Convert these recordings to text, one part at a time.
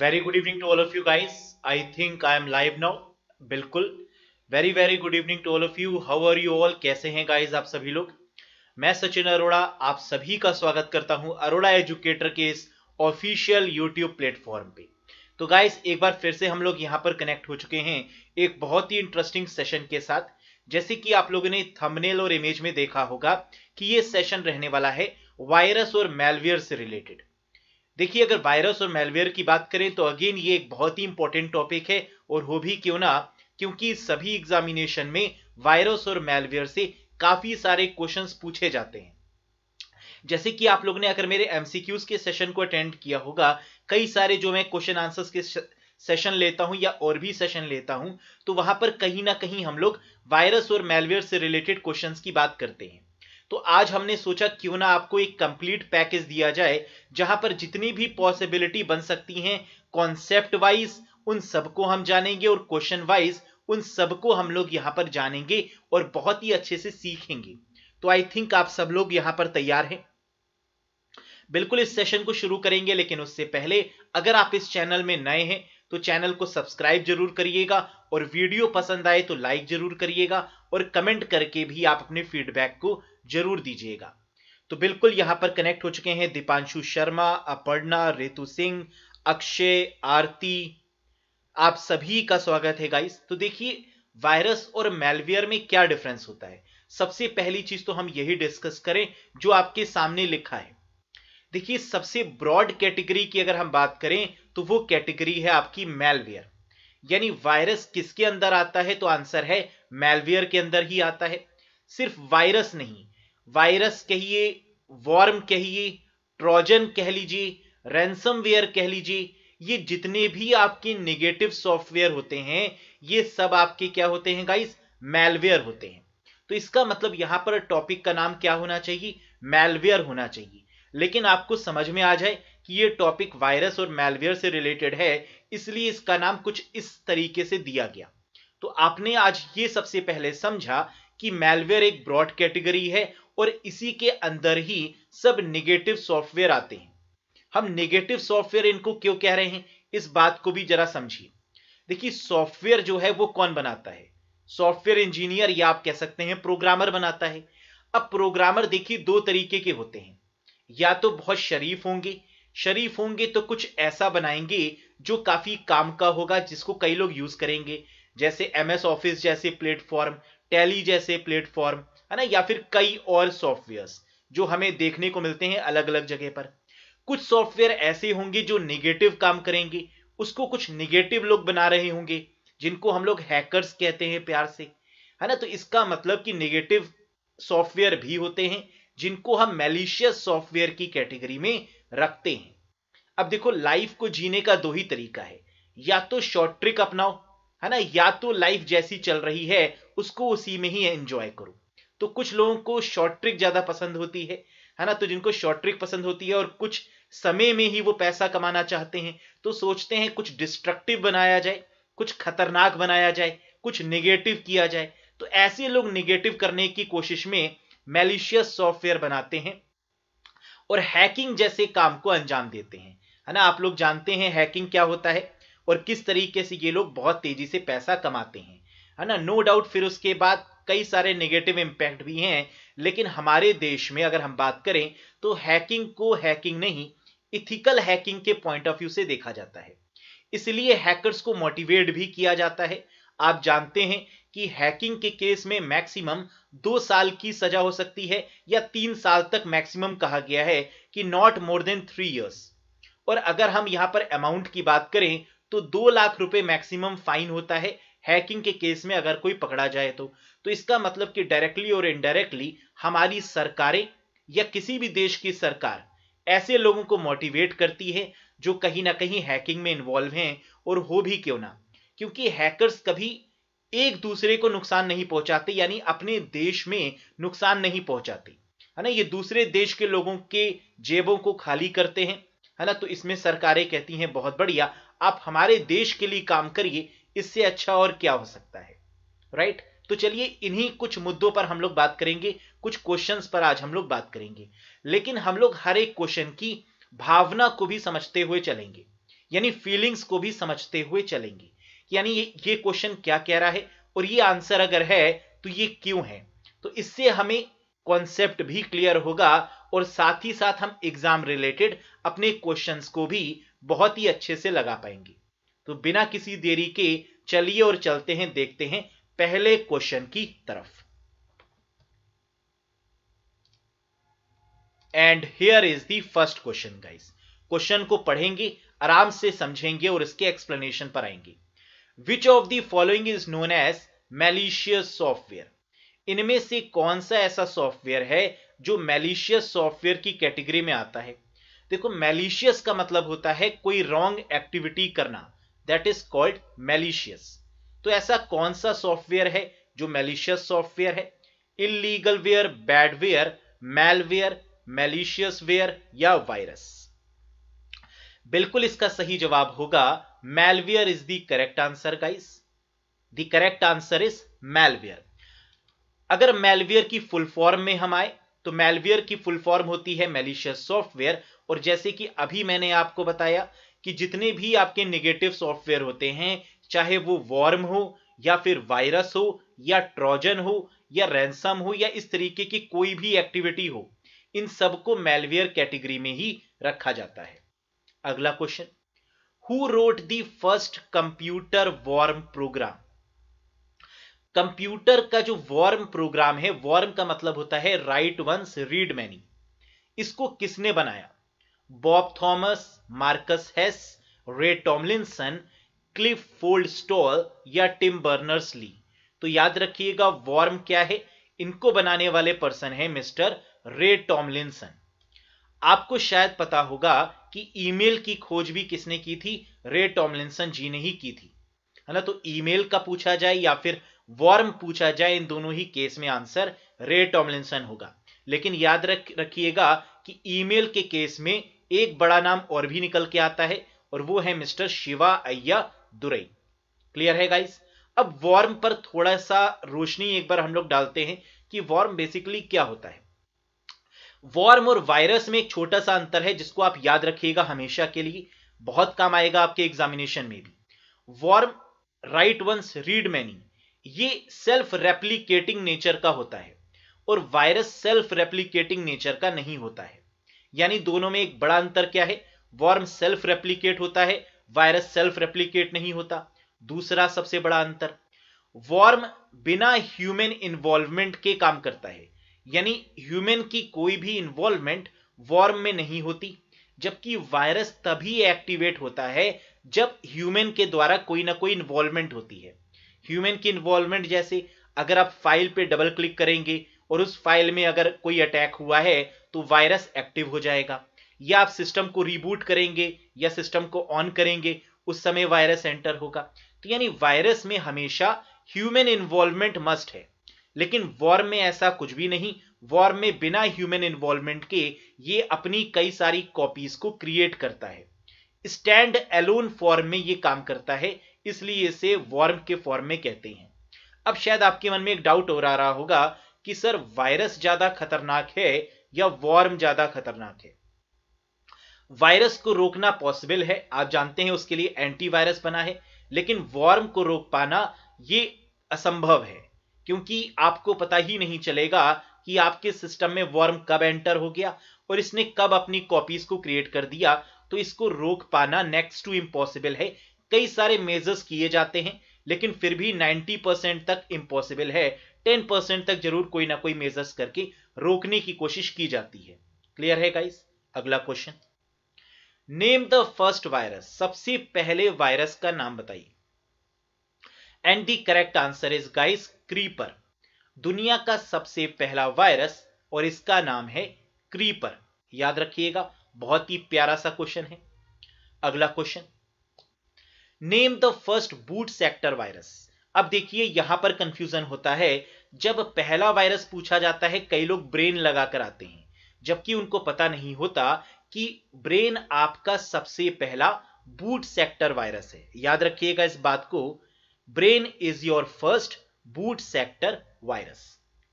very good evening to all of you guys I think I am live now बिल्कुल very very good evening to all of you how are you all कैसे हैं guys आप सभी लोग मैं सचिन अरोड़ा आप सभी का स्वागत करता हूं अरोड़ा एजुकेटर के इस ऑफिशियल यूट्यूब प्लेटफॉर्म पे तो गाइस एक बार फिर से हम लोग यहाँ पर कनेक्ट हो चुके हैं एक बहुत ही इंटरेस्टिंग सेशन के साथ जैसे कि आप लोगों ने थंबनेल और इमेज में देखा होगा कि ये सेशन रहने वाला है वायरस और मेलवियर से रिलेटेड देखिए अगर वायरस और मेलवेयर की बात करें तो अगेन ये एक बहुत ही इंपॉर्टेंट टॉपिक है और हो भी क्यों ना क्योंकि सभी एग्जामिनेशन में वायरस और मेलवेयर से काफी सारे क्वेश्चन पूछे जाते हैं जैसे कि आप लोग ने अगर मेरे एमसीक्यूज के सेशन को अटेंड किया होगा कई सारे जो मैं क्वेश्चन आंसर्स के सेशन लेता हूं या और भी सेशन लेता हूं तो वहां पर कहीं ना कहीं हम लोग वायरस और मेलवेयर से रिलेटेड क्वेश्चंस की बात करते हैं तो आज हमने सोचा क्यों ना आपको एक कंप्लीट पैकेज दिया जाए जहां पर जितनी भी पॉसिबिलिटी बन सकती हैं कॉन्सेप्ट वाइज उन सबको हम जानेंगे और क्वेश्चन वाइज उन सबको हम लोग यहां पर जानेंगे और बहुत ही अच्छे से सीखेंगे तो आई थिंक आप सब लोग यहां पर तैयार हैं बिल्कुल इस सेशन को शुरू करेंगे लेकिन उससे पहले अगर आप इस चैनल में नए हैं तो चैनल को सब्सक्राइब जरूर करिएगा और वीडियो पसंद आए तो लाइक जरूर करिएगा और कमेंट करके भी आप अपने फीडबैक को जरूर दीजिएगा तो बिल्कुल यहां पर कनेक्ट हो चुके हैं दीपांशु शर्मा अपर्णा रेतु सिंह अक्षय आरती आप सभी का स्वागत है गाइस तो देखिए वायरस और मेलवियर में क्या डिफरेंस होता है सबसे पहली चीज तो हम यही डिस्कस करें जो आपके सामने लिखा है देखिए सबसे ब्रॉड कैटेगरी की अगर हम बात करें तो वो कैटेगरी है आपकी मेलवेयर यानी वायरस किसके अंदर आता है तो आंसर है मेलवेयर के अंदर ही आता है सिर्फ वायरस नहीं वायरस कहिए वॉर्म कहिए ट्रोजन कह लीजिए रैंसमवेयर कह लीजिए ये जितने भी आपके नेगेटिव सॉफ्टवेयर होते हैं ये सब आपके क्या होते हैं गाइस मेलवेयर होते हैं तो इसका मतलब यहां पर टॉपिक का नाम क्या होना चाहिए मेलवेयर होना चाहिए लेकिन आपको समझ में आ जाए कि ये टॉपिक वायरस और मेलवेयर से रिलेटेड है इसलिए इसका नाम कुछ इस तरीके से दिया गया तो आपने आज ये सबसे पहले समझा कि मेलवेयर एक ब्रॉड कैटेगरी है और इसी के अंदर ही सब नेगेटिव सॉफ्टवेयर आते हैं हम नेगेटिव सॉफ्टवेयर इनको क्यों कह रहे हैं इस बात को भी जरा समझिए देखिए सॉफ्टवेयर जो है वो कौन बनाता है सॉफ्टवेयर इंजीनियर या आप कह सकते हैं प्रोग्रामर बनाता है अब प्रोग्रामर देखिए दो तरीके के होते हैं या तो बहुत शरीफ होंगे शरीफ होंगे तो कुछ ऐसा बनाएंगे जो काफी काम का होगा जिसको कई लोग यूज करेंगे जैसे एम एस ऑफिस जैसे प्लेटफॉर्म टैली जैसे प्लेटफॉर्म है ना या फिर कई और सॉफ्टवेयर्स जो हमें देखने को मिलते हैं अलग अलग जगह पर कुछ सॉफ्टवेयर ऐसे होंगे जो निगेटिव काम करेंगे उसको कुछ निगेटिव लोग बना रहे होंगे जिनको हम लोग हैकर्स कहते हैं प्यार से है ना तो इसका मतलब कि निगेटिव सॉफ्टवेयर भी होते हैं जिनको हम मेलिशियस सॉफ्टवेयर की कैटेगरी में रखते हैं अब देखो लाइफ को जीने का दो ही तरीका है या तो शॉर्ट ट्रिक अपनाओ है ना या तो लाइफ जैसी चल रही है उसको उसी में ही एंजॉय करो तो कुछ लोगों को शॉर्ट ट्रिक ज्यादा पसंद होती है है ना तो जिनको शॉर्ट ट्रिक पसंद होती है और कुछ समय में ही वो पैसा कमाना चाहते हैं तो सोचते हैं कुछ डिस्ट्रक्टिव बनाया जाए कुछ खतरनाक बनाया जाए कुछ निगेटिव किया जाए तो ऐसे लोग निगेटिव करने की कोशिश में मेलिशियस सॉफ्टवेयर बनाते हैं और हैकिंग जैसे काम को अंजाम देते हैं है ना आप लोग जानते हैं हैकिंग क्या होता है और किस तरीके से ये लोग बहुत तेजी से पैसा कमाते हैं है ना नो डाउट फिर उसके बाद कई सारे नेगेटिव इम्पैक्ट भी हैं लेकिन हमारे देश में अगर हम बात करें तो हैकिंग को हैकिंग नहीं इथिकल हैकिंग के पॉइंट ऑफ व्यू से देखा जाता है इसलिए हैकर्स को मोटिवेट भी किया जाता है आप जानते हैं कि हैकिंग के केस में मैक्सिमम दो साल की सजा हो सकती है या तीन साल तक मैक्सिमम कहा गया है कि not more than three years और अगर हम यहां पर अमाउंट की बात करें तो दो लाख रुपए मैक्सिमम फाइन होता है हैकिंग के केस में अगर कोई पकड़ा जाए तो तो इसका मतलब कि डायरेक्टली और इनडायरेक्टली हमारी सरकारें या किसी भी देश की सरकार ऐसे लोगों को मोटिवेट करती है जो कहीं ना कहीं हैकिंग में इन्वॉल्व हैं और हो भी क्यों ना क्योंकि हैकर्स कभी एक दूसरे को नुकसान नहीं पहुंचाते यानी अपने देश में नुकसान नहीं पहुंचाते है ना ये दूसरे देश के लोगों के जेबों को खाली करते हैं है ना तो इसमें सरकारें कहती हैं बहुत बढ़िया आप हमारे देश के लिए काम करिए इससे अच्छा और क्या हो सकता है राइट तो चलिए इन्हीं कुछ मुद्दों पर हम लोग बात करेंगे कुछ क्वेश्चंस पर आज हम लोग बात करेंगे लेकिन हम लोग हर एक क्वेश्चन की भावना को भी समझते हुए चलेंगे यानी फीलिंग्स को भी समझते हुए चलेंगे यानी ये ये क्वेश्चन क्या कह रहा है और ये आंसर अगर है तो ये क्यों है तो इससे हमें कॉन्सेप्ट भी क्लियर होगा और साथ ही साथ हम एग्जाम रिलेटेड अपने क्वेश्चंस को भी बहुत ही अच्छे से लगा पाएंगे तो बिना किसी देरी के चलिए और चलते हैं देखते हैं पहले क्वेश्चन की तरफ and here is the first question guys question को पढ़ेंगे आराम से समझेंगे और इसके एक्सप्लेनेशन पर आएंगे which of the following is known as malicious software इनमें से कौन सा ऐसा सॉफ्टवेयर है जो मैलिशियस सॉफ्टवेयर की कैटेगरी में आता है देखो मैलिशियस का मतलब होता है कोई रॉन्ग एक्टिविटी करना दैट इज कॉल्ड मैलिशियस तो ऐसा कौन सा सॉफ्टवेयर है जो मैलिशियस सॉफ्टवेयर है illegal ware badware malware malicious ware या वायरस बिल्कुल इसका सही जवाब होगा malware is the correct answer guys the correct answer is malware अगर मेलवियर की फुल फॉर्म में हम आए तो मेलवियर की फुल फॉर्म होती है मेलिशियस सॉफ्टवेयर और जैसे कि अभी मैंने आपको बताया कि जितने भी आपके निगेटिव सॉफ्टवेयर होते हैं चाहे वो वॉर्म हो या फिर वायरस हो या ट्रोजन हो या रैंसम हो या इस तरीके की कोई भी एक्टिविटी हो इन सबको मेलवेयर कैटेगरी में ही रखा जाता है अगला question who wrote the first computer warm program computer का जो वॉर्म प्रोग्राम है वॉर्म का मतलब होता है राइट वंस रीड मैनी इसको किसने बनाया Bob Thomas Marcus Hess Ray Tomlinson Clifford Stoll या टिम बर्नर्स ली तो याद रखिएगा वॉर्म क्या है इनको बनाने वाले पर्सन है मिस्टर रे टॉमलिनसन आपको शायद पता होगा कि ईमेल की खोज भी किसने की थी रे टॉमलिंसन जी ने ही की थी है ना तो ईमेल का पूछा जाए या फिर वॉर्म पूछा जाए इन दोनों ही केस में आंसर रे टॉमलिनसन होगा लेकिन याद रख रखिएगा कि ईमेल के केस में एक बड़ा नाम और भी निकल के आता है और वो है mister Shiva Ayyadurai clear है गाइस अब वॉर्म पर थोड़ा सा रोशनी एक बार हम लोग डालते हैं कि वॉर्म बेसिकली क्या होता है वॉर्म और वायरस में एक छोटा सा अंतर है जिसको आप याद रखिएगा हमेशा के लिए बहुत काम आएगा आपके एग्जामिनेशन में भी worm right once read many ये सेल्फ रेप्लीकेटिंग नेचर का होता है और वायरस सेल्फ रेप्लीकेटिंग नेचर का नहीं होता है यानी दोनों में एक बड़ा अंतर क्या है वॉर्म सेल्फ रेप्लीकेट होता है वायरस सेल्फ रेप्लीकेट नहीं होता दूसरा सबसे बड़ा अंतर वॉर्म बिना ह्यूमन इन्वॉल्वमेंट के काम करता है यानी ह्यूमन की कोई भी इन्वॉल्वमेंट वॉर्म में नहीं होती जबकि वायरस तभी एक्टिवेट होता है जब ह्यूमन के द्वारा कोई ना कोई इन्वॉल्वमेंट होती है ह्यूमन की इन्वॉल्वमेंट जैसे अगर आप फाइल पे डबल क्लिक करेंगे और उस फाइल में अगर कोई अटैक हुआ है तो वायरस एक्टिव हो जाएगा या आप सिस्टम को रिबूट करेंगे या सिस्टम को ऑन करेंगे उस समय वायरस एंटर होगा तो यानी वायरस में हमेशा ह्यूमन इन्वॉल्वमेंट मस्ट है लेकिन वॉर में ऐसा कुछ भी नहीं वॉर में बिना ह्यूमन इन्वॉल्वमेंट के ये अपनी कई सारी कॉपीज को क्रिएट करता है स्टैंड एलोन फॉर्म में ये काम करता है इसलिए इसे वॉर्म के फॉर्म में कहते हैं अब शायद आपके मन में एक डाउट हो रहा होगा कि सर वायरस ज्यादा खतरनाक है या वॉर्म ज्यादा खतरनाक है वायरस को रोकना पॉसिबल है आप जानते हैं उसके लिए एंटीवायरस बना है लेकिन वॉर्म को रोक पाना ये असंभव है क्योंकि आपको पता ही नहीं चलेगा कि आपके सिस्टम में वर्म कब एंटर हो गया और इसने कब अपनी कॉपीज को क्रिएट कर दिया तो इसको रोक पाना नेक्स्ट टू इम्पॉसिबल है कई सारे मेजर्स किए जाते हैं लेकिन फिर भी 90 परसेंट तक इम्पॉसिबल है 10 परसेंट तक जरूर कोई ना कोई मेजर्स करके रोकने की कोशिश की जाती है क्लियर है गाइस अगला question name the first virus सबसे पहले वायरस का नाम बताइए and the correct answer is guys Creeper दुनिया का सबसे पहला वायरस और इसका नाम है क्रीपर याद रखिएगा बहुत ही प्यारा सा क्वेश्चन है अगला question name the first boot sector virus अब देखिए यहां पर कंफ्यूजन होता है जब पहला वायरस पूछा जाता है कई लोग ब्रेन लगाकर आते हैं जबकि उनको पता नहीं होता कि ब्रेन आपका सबसे पहला बूट सेक्टर वायरस है याद रखिएगा इस बात को Brain is your first boot sector virus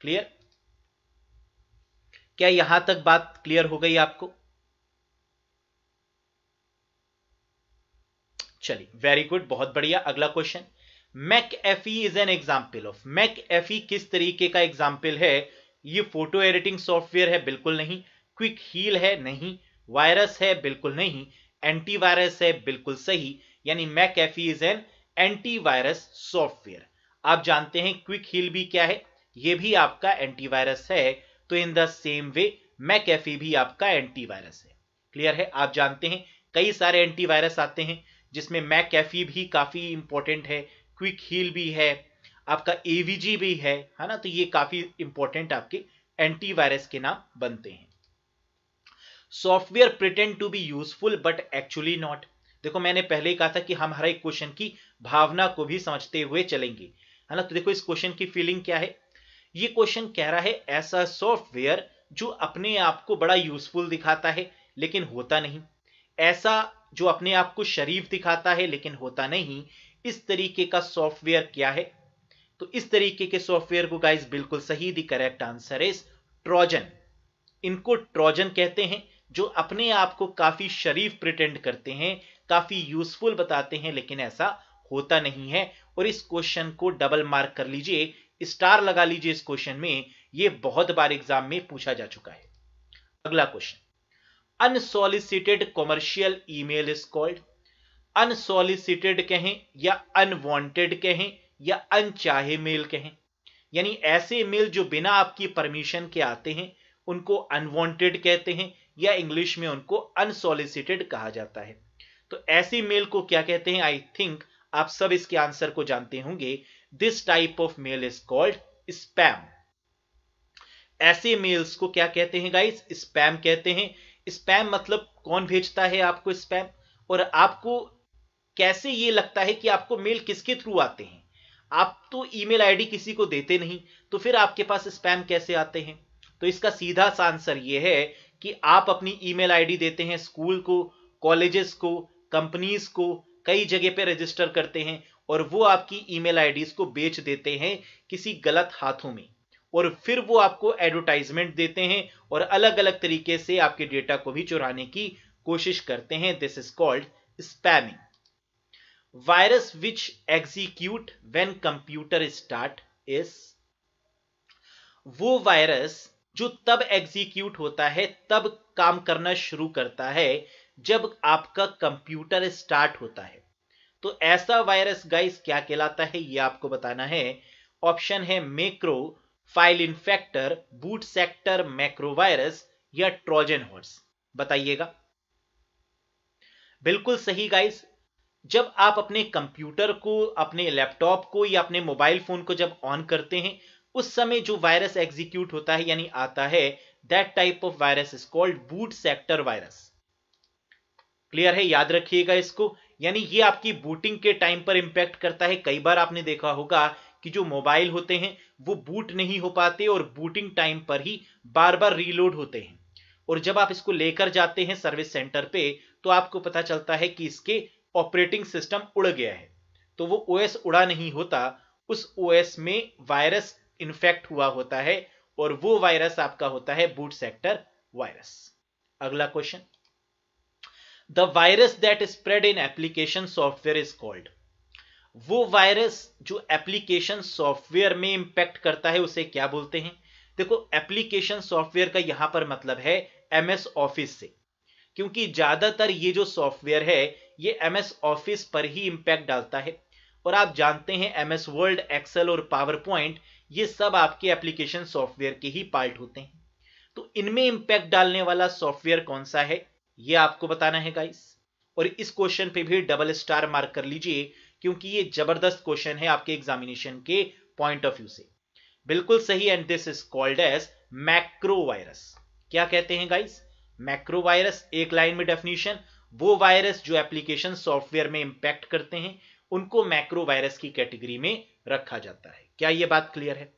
clear क्या यहां तक बात क्लियर हो गई आपको चलिए वेरी गुड बहुत बढ़िया अगला question McAfee is an example of McAfee किस तरीके का एग्जाम्पल है ये फोटो एडिटिंग सॉफ्टवेयर है बिल्कुल नहीं क्विक हील है नहीं वायरस है बिल्कुल नहीं एंटीवायरस है बिल्कुल सही यानी McAfee is an antivirus software आप जानते हैं क्विक हील भी क्या है ये भी आपका एंटीवायरस है तो in the same way McAfee भी आपका एंटीवायरस है क्लियर है आप जानते हैं कई सारे एंटीवायरस आते हैं जिसमें मैकेफी भी काफी इंपॉर्टेंट है क्विक हील भी है आपका एवीजी भी है है ना तो ये काफी इंपॉर्टेंट आपके एंटीवायरस के नाम बनते हैं software pretend to be useful but actually not देखो मैंने पहले ही कहा था कि हम हर एक क्वेश्चन की भावना को भी समझते हुए चलेंगे है ना तो देखो इस क्वेश्चन की फीलिंग क्या है ये क्वेश्चन कह रहा है ऐसा सॉफ्टवेयर जो अपने आप को बड़ा यूजफुल दिखाता है लेकिन होता नहीं ऐसा जो अपने आप को शरीफ दिखाता है लेकिन होता नहीं इस तरीके का सॉफ्टवेयर क्या है तो इस तरीके के सॉफ्टवेयर को गाइस बिल्कुल सही the correct answer is Trojan इनको ट्रोजन कहते हैं जो अपने आप को काफी शरीफ प्रिटेंड करते हैं काफी यूजफुल बताते हैं लेकिन ऐसा होता नहीं है और इस क्वेश्चन को डबल मार्क कर लीजिए स्टार लगा लीजिए इस क्वेश्चन में यह बहुत बार एग्जाम में पूछा जा चुका है अगला question unsolicited commercial email is called unsolicited कहें या अनवांटेड कहें या अनचाहे मेल कहें यानी ऐसे मेल जो बिना आपकी परमिशन के आते हैं उनको अनवांटेड कहते हैं या इंग्लिश में उनको अनसोलिसिटेड कहा जाता है तो ऐसी मेल को क्या कहते हैं आई थिंक आप सब इसके आंसर को जानते होंगे this type of mail is called spam ऐसे मेल्स को क्या कहते हैं गाइस स्पैम कहते हैं स्पैम मतलब कौन भेजता है आपको स्पैम और आपको कैसे ये लगता है कि आपको मेल किसके थ्रू आते हैं आप तो ईमेल आईडी किसी को देते नहीं तो फिर आपके पास स्पैम कैसे आते हैं तो इसका सीधा सा आंसर ये है कि आप अपनी ईमेल आईडी देते हैं स्कूल को कॉलेजेस को कंपनीज को कई जगह पे रजिस्टर करते हैं और वो आपकी ईमेल आईडीज को बेच देते हैं किसी गलत हाथों में और फिर वो आपको एडवर्टाइजमेंट देते हैं और अलग अलग तरीके से आपके डेटा को भी चुराने की कोशिश करते हैं this is called spamming virus which execute when computer start is वो वायरस जो तब एग्जीक्यूट होता है तब काम करना शुरू करता है जब आपका कंप्यूटर स्टार्ट होता है तो ऐसा वायरस गाइस क्या कहलाता है ये आपको बताना है ऑप्शन है macro file infector boot sector macro virus या ट्रोजन हॉर्स बताइएगा बिल्कुल सही गाइस जब आप अपने कंप्यूटर को अपने लैपटॉप को या अपने मोबाइल फोन को जब ऑन करते हैं उस समय जो वायरस एग्जीक्यूट होता है यानी आता है that type of virus is called boot sector virus clear है याद रखिएगा इसको यानी ये आपकी बूटिंग के टाइम पर इम्पैक्ट करता है कई बार आपने देखा होगा कि जो मोबाइल होते हैं वो बूट नहीं हो पाते और बूटिंग टाइम पर ही बार बार रीलोड होते हैं और जब आप इसको लेकर जाते हैं सर्विस सेंटर पे तो आपको पता चलता है कि इसके ऑपरेटिंग सिस्टम उड़ गया है तो वो ओएस उड़ा नहीं होता उस ओएस में वायरस इन्फेक्ट हुआ होता है और वो वायरस आपका होता है बूट सेक्टर वायरस अगला question the virus that spread in application software is called वो वायरस जो एप्लीकेशन सॉफ्टवेयर में इंपैक्ट करता है उसे क्या बोलते हैं देखो एप्लीकेशन सॉफ्टवेयर का यहां पर मतलब है एमएस ऑफिस से क्योंकि ज्यादातर ये जो सॉफ्टवेयर है ये एमएस ऑफिस पर ही इंपैक्ट डालता है और आप जानते हैं एमएस वर्ल्ड एक्सेल और पावर पॉइंट ये सब आपके एप्लीकेशन सॉफ्टवेयर के ही पार्ट होते हैं तो इनमें इंपैक्ट डालने वाला सॉफ्टवेयर कौन सा है ये आपको बताना है गाइस और इस क्वेश्चन पे भी डबल स्टार मार्क कर लीजिए क्योंकि ये जबरदस्त क्वेश्चन है आपके एग्जामिनेशन के पॉइंट ऑफ व्यू से बिल्कुल सही and this is called as virus क्या कहते हैं गाइस मैक्रो वायरस एक लाइन में डेफिनेशन वो वायरस जो एप्लीकेशन सॉफ्टवेयर में इंपैक्ट करते हैं उनको मैक्रो वायरस की कैटेगरी में रखा जाता है क्या यह बात क्लियर है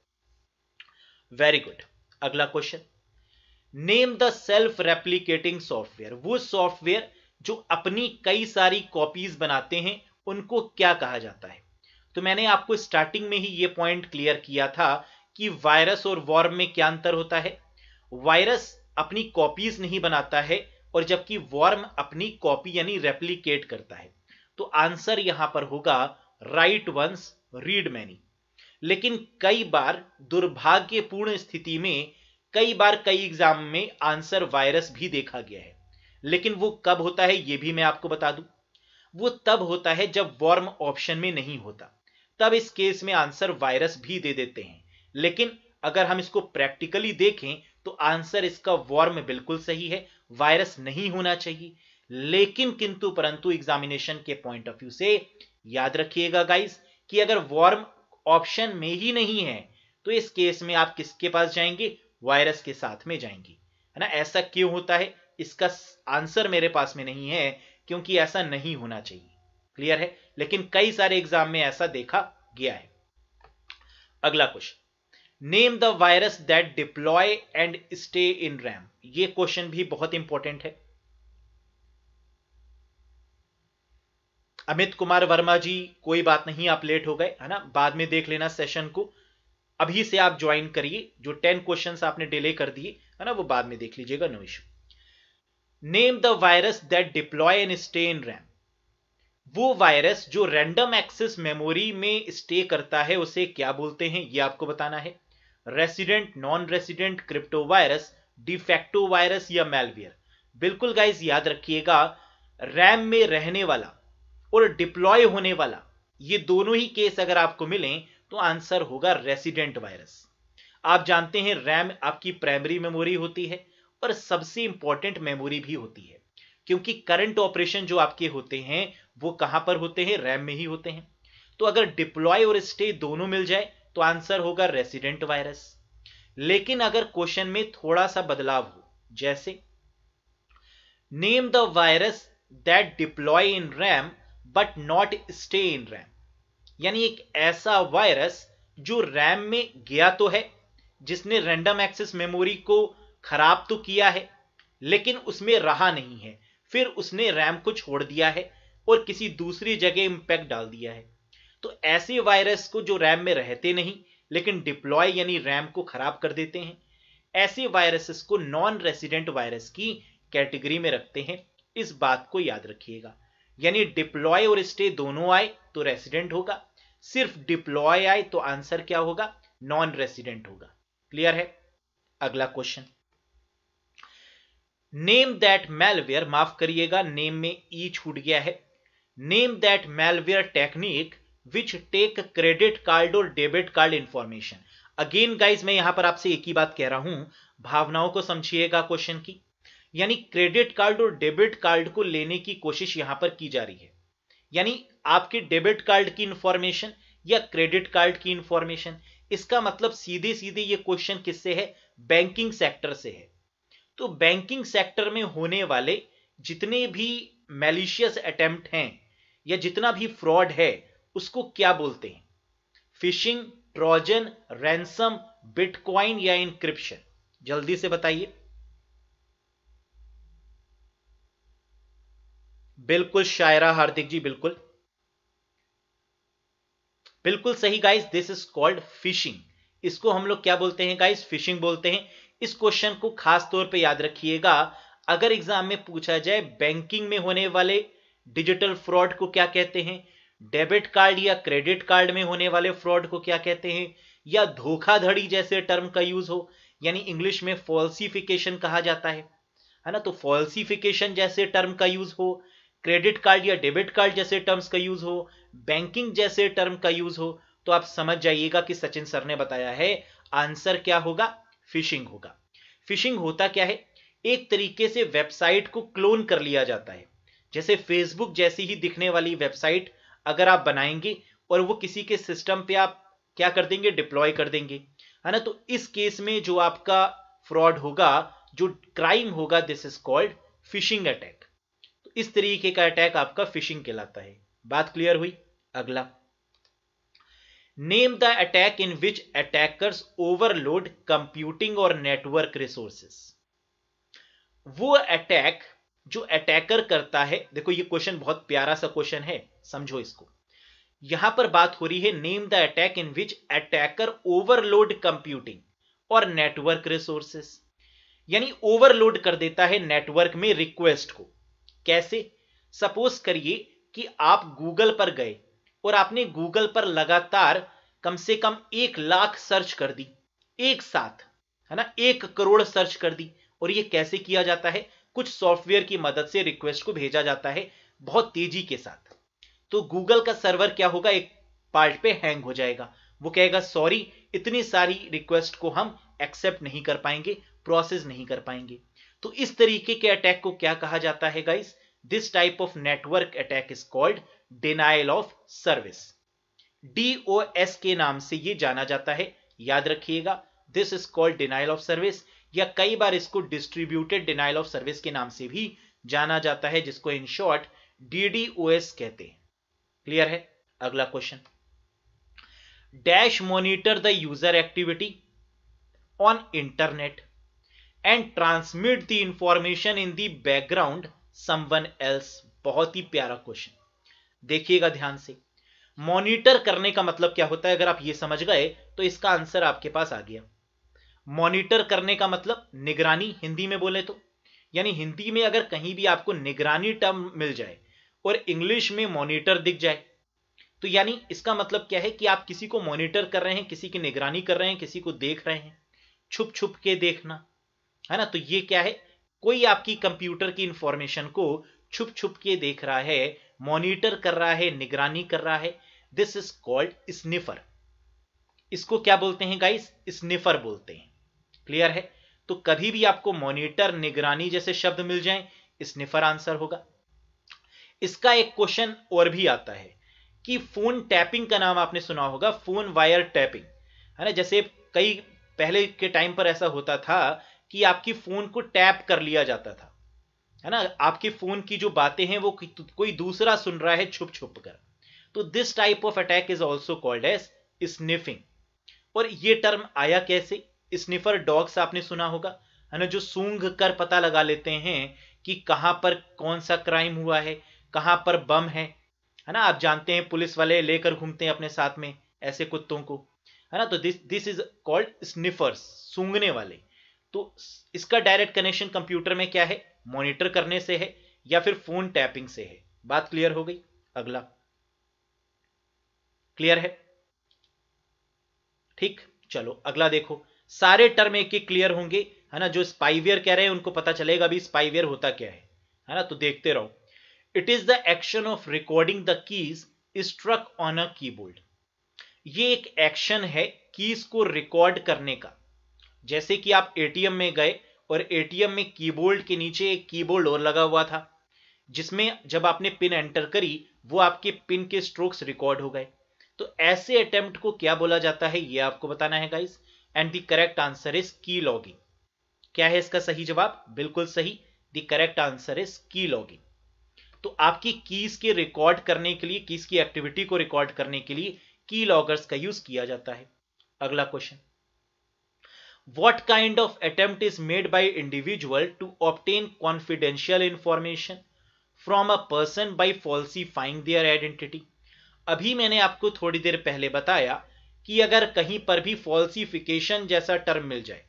वेरी गुड अगला question name the self replicating software वो सॉफ्टवेयर जो अपनी कई सारी कॉपीज बनाते हैं उनको क्या कहा जाता है तो मैंने आपको स्टार्टिंग में ही ये पॉइंट क्लियर किया था कि वायरस और वॉर्म में क्या अंतर होता है वायरस अपनी कॉपीज नहीं बनाता है और जबकि वॉर्म अपनी कॉपी यानी रेप्लीकेट करता है तो आंसर यहां पर होगा राइट वंस रीड मैनी लेकिन कई बार दुर्भाग्यपूर्ण स्थिति में कई बार कई एग्जाम में आंसर वायरस भी देखा गया है लेकिन वो कब होता है ये भी मैं आपको बता दूं वो तब होता है जब वॉर्म ऑप्शन में नहीं होता तब इस केस में आंसर वायरस भी दे देते हैं लेकिन अगर हम इसको प्रैक्टिकली देखें तो आंसर इसका वॉर्म बिल्कुल सही है वायरस नहीं होना चाहिए लेकिन किंतु परंतु एग्जामिनेशन के पॉइंट ऑफ व्यू से याद रखिएगा गाइस कि अगर वॉर्म ऑप्शन में ही नहीं है तो इस केस में आप किसके पास जाएंगे वायरस के साथ में जाएंगी है ना ऐसा क्यों होता है इसका आंसर मेरे पास में नहीं है क्योंकि ऐसा नहीं होना चाहिए क्लियर है लेकिन कई सारे एग्जाम में ऐसा देखा गया है अगला question name the virus that deploy and stay in RAM ये क्वेश्चन भी बहुत इंपॉर्टेंट है अमित कुमार वर्मा जी कोई बात नहीं आप लेट हो गए है ना बाद में देख लेना सेशन को अभी से आप ज्वाइन करिए जो टेन क्वेश्चन आपने डिले कर दिए है ना वो बाद में देख लीजिएगा no issue name the virus that deploy and stay in RAM वो वायरस जो रैंडम एक्सेस मेमोरी में स्टे करता है उसे क्या बोलते हैं ये आपको बताना है resident non resident crypto virus de facto virus या मेलवियर बिल्कुल गाइज याद रखिएगा रैम में रहने वाला और डिप्लॉय होने वाला ये दोनों ही केस अगर आपको मिलें तो आंसर होगा रेसिडेंट वायरस आप जानते हैं रैम आपकी प्राइमरी मेमोरी होती है और सबसे इंपॉर्टेंट मेमोरी भी होती है क्योंकि करंट ऑपरेशन जो आपके होते हैं वो कहां पर होते हैं रैम में ही होते हैं तो अगर डिप्लॉय और स्टे दोनों मिल जाए तो आंसर होगा रेसिडेंट वायरस लेकिन अगर क्वेश्चन में थोड़ा सा बदलाव हो जैसे name the virus that deploy in RAM but not stay in RAM यानी एक ऐसा वायरस जो रैम में गया तो है जिसने रैंडम एक्सेस मेमोरी को खराब तो किया है लेकिन उसमें रहा नहीं है फिर उसने रैम को छोड़ दिया है और किसी दूसरी जगह इम्पैक्ट डाल दिया है तो ऐसे वायरस को जो रैम में रहते नहीं लेकिन डिप्लॉय यानी रैम को खराब कर देते हैं ऐसे वायरसेस को नॉन रेसिडेंट वायरस की कैटेगरी में रखते हैं इस बात को याद रखिएगा यानी डिप्लॉय और स्टे दोनों आए तो रेसिडेंट होगा सिर्फ डिप्लॉय आए तो आंसर क्या होगा नॉन रेसिडेंट होगा क्लियर है अगला क्वेश्चन नेम दैट मेलवेयर माफ करिएगा नेम में ई e छूट गया है name that malware technique which take credit card और debit card information again guys मैं यहां पर आपसे एक ही बात कह रहा हूं भावनाओं को समझिएगा क्वेश्चन की यानी क्रेडिट कार्ड और डेबिट कार्ड को लेने की कोशिश यहां पर की जा रही है यानी आपके डेबिट कार्ड की इंफॉर्मेशन या क्रेडिट कार्ड की इंफॉर्मेशन इसका मतलब सीधे सीधे ये क्वेश्चन किससे है बैंकिंग सेक्टर से है तो बैंकिंग सेक्टर में होने वाले जितने भी मैलिशियस अटेम्प्ट हैं या जितना भी फ्रॉड है उसको क्या बोलते हैं फिशिंग ट्रोजन रैंसम बिटकॉइन या इंक्रिप्शन जल्दी से बताइए बिल्कुल शायरा हार्दिक जी बिल्कुल बिल्कुल सही guys this is called phishing इसको हम लोग क्या बोलते हैं गाइस फिशिंग बोलते हैं इस क्वेश्चन को खास तौर पे याद रखिएगा अगर एग्जाम में पूछा जाए बैंकिंग में होने वाले डिजिटल फ्रॉड को क्या कहते हैं डेबिट कार्ड या क्रेडिट कार्ड में होने वाले फ्रॉड को क्या कहते हैं या धोखाधड़ी जैसे टर्म का यूज हो यानी इंग्लिश में फॉल्सिफिकेशन कहा जाता है है ना तो फॉल्सिफिकेशन जैसे टर्म का यूज हो क्रेडिट कार्ड या डेबिट कार्ड जैसे टर्म्स का यूज हो बैंकिंग जैसे टर्म का यूज हो तो आप समझ जाइएगा कि सचिन सर ने बताया है आंसर क्या होगा फिशिंग होगा फिशिंग होता क्या है एक तरीके से वेबसाइट को क्लोन कर लिया जाता है जैसे फेसबुक जैसी ही दिखने वाली वेबसाइट अगर आप बनाएंगे और वो किसी के सिस्टम पे आप क्या कर देंगे डिप्लॉय कर देंगे है ना तो इस केस में जो आपका फ्रॉड होगा जो क्राइम होगा this is called phishing attack इस तरीके का अटैक आपका फिशिंग कहलाता है बात क्लियर हुई अगला name the attack in which attackers overload computing और नेटवर्क रिसोर्सेस वो अटैक जो अटैकर करता है देखो ये क्वेश्चन बहुत प्यारा सा क्वेश्चन है समझो इसको यहां पर बात हो रही है name the attack in which attacker overload computing और नेटवर्क रिसोर्सेस यानी ओवरलोड कर देता है नेटवर्क में रिक्वेस्ट को कैसे सपोज करिए कि आप गूगल पर गए और आपने गूगल पर लगातार कम से कम एक लाख सर्च कर दी एक साथ है ना एक करोड़ सर्च कर दी और ये कैसे किया जाता है कुछ सॉफ्टवेयर की मदद से रिक्वेस्ट को भेजा जाता है बहुत तेजी के साथ तो गूगल का सर्वर क्या होगा एक पार्ट पे हैंग हो जाएगा वो कहेगा सॉरी इतनी सारी रिक्वेस्ट को हम एक्सेप्ट नहीं कर पाएंगे प्रोसेस नहीं कर पाएंगे तो इस तरीके के अटैक को क्या कहा जाता है guys this type of network attack is called denial of service S के नाम से ये जाना जाता है याद रखिएगा this is called denial of service या कई बार इसको डिस्ट्रीब्यूटेड डिनाइल ऑफ सर्विस के नाम से भी जाना जाता है जिसको इन शॉर्ट एस कहते हैं क्लियर है अगला question dash monitor the user activity on internet and transmit the information in the background someone else बहुत ही प्यारा क्वेश्चन देखिएगा ध्यान से मॉनिटर करने का मतलब क्या होता है अगर आप ये समझ गए तो इसका आंसर आपके पास आ गया मॉनिटर करने का मतलब निगरानी हिंदी में बोले तो यानी हिंदी में अगर कहीं भी आपको निगरानी टर्म मिल जाए और इंग्लिश में मॉनिटर दिख जाए तो यानी इसका मतलब क्या है कि आप किसी को मॉनिटर कर रहे हैं किसी की निगरानी कर रहे हैं किसी को देख रहे हैं छुप छुप के देखना है ना तो ये क्या है कोई आपकी कंप्यूटर की इंफॉर्मेशन को छुप छुप के देख रहा है मॉनिटर कर रहा है निगरानी कर रहा है दिस इज कॉल्ड स्निफर इसको क्या बोलते हैं गाइस स्निफर बोलते हैं क्लियर है तो कभी भी आपको मॉनिटर निगरानी जैसे शब्द मिल जाए स्निफर आंसर होगा इसका एक क्वेश्चन और भी आता है कि फोन टैपिंग का नाम आपने सुना होगा फोन वायर टैपिंग है ना जैसे कई पहले के टाइम पर ऐसा होता था कि आपकी फोन को टैप कर लिया जाता था है ना आपके फोन की जो बातें हैं वो कोई दूसरा सुन रहा है छुप छुप कर तो this type of attack is also called as sniffing और ये टर्म आया कैसे स्निफर डॉग्स आपने सुना होगा है ना जो सूंघ कर पता लगा लेते हैं कि कहां पर कौन सा क्राइम हुआ है कहां पर बम है है ना आप जानते हैं पुलिस वाले लेकर घूमते हैं अपने साथ में ऐसे कुत्तों को है ना तो this this is called sniffers सूंघने वाले तो इसका डायरेक्ट कनेक्शन कंप्यूटर में क्या है मॉनिटर करने से है या फिर फोन टैपिंग से है बात क्लियर हो गई अगला क्लियर है ठीक चलो अगला देखो सारे टर्म एक एक क्लियर होंगे है ना जो स्पाइवियर कह रहे हैं उनको पता चलेगा अभी स्पाइवियर होता क्या है है ना तो देखते रहो it is the action of recording the keys struck on a keyboard ये एक एक्शन है कीज को रिकॉर्ड करने का जैसे कि आप एटीएम में गए और एटीएम में कीबोर्ड के नीचे एक कीबोर्ड और लगा हुआ था जिसमें जब आपने पिन एंटर करी वो आपके पिन के स्ट्रोक्स रिकॉर्ड हो गए तो ऐसे अटेम्प्ट को क्या बोला जाता है ये आपको बताना है guys and the correct answer is key logging क्या है इसका सही जवाब बिल्कुल सही the correct answer is key logging तो आपकी कीज के रिकॉर्ड करने के लिए कीज की एक्टिविटी को रिकॉर्ड करने के लिए की लॉगर्स का यूज किया जाता है अगला question what kind of attempt is made by individual to obtain confidential information from a person by falsifying their identity अभी मैंने आपको थोड़ी देर पहले बताया कि अगर कहीं पर भी फॉल्सिफिकेशन जैसा टर्म मिल जाए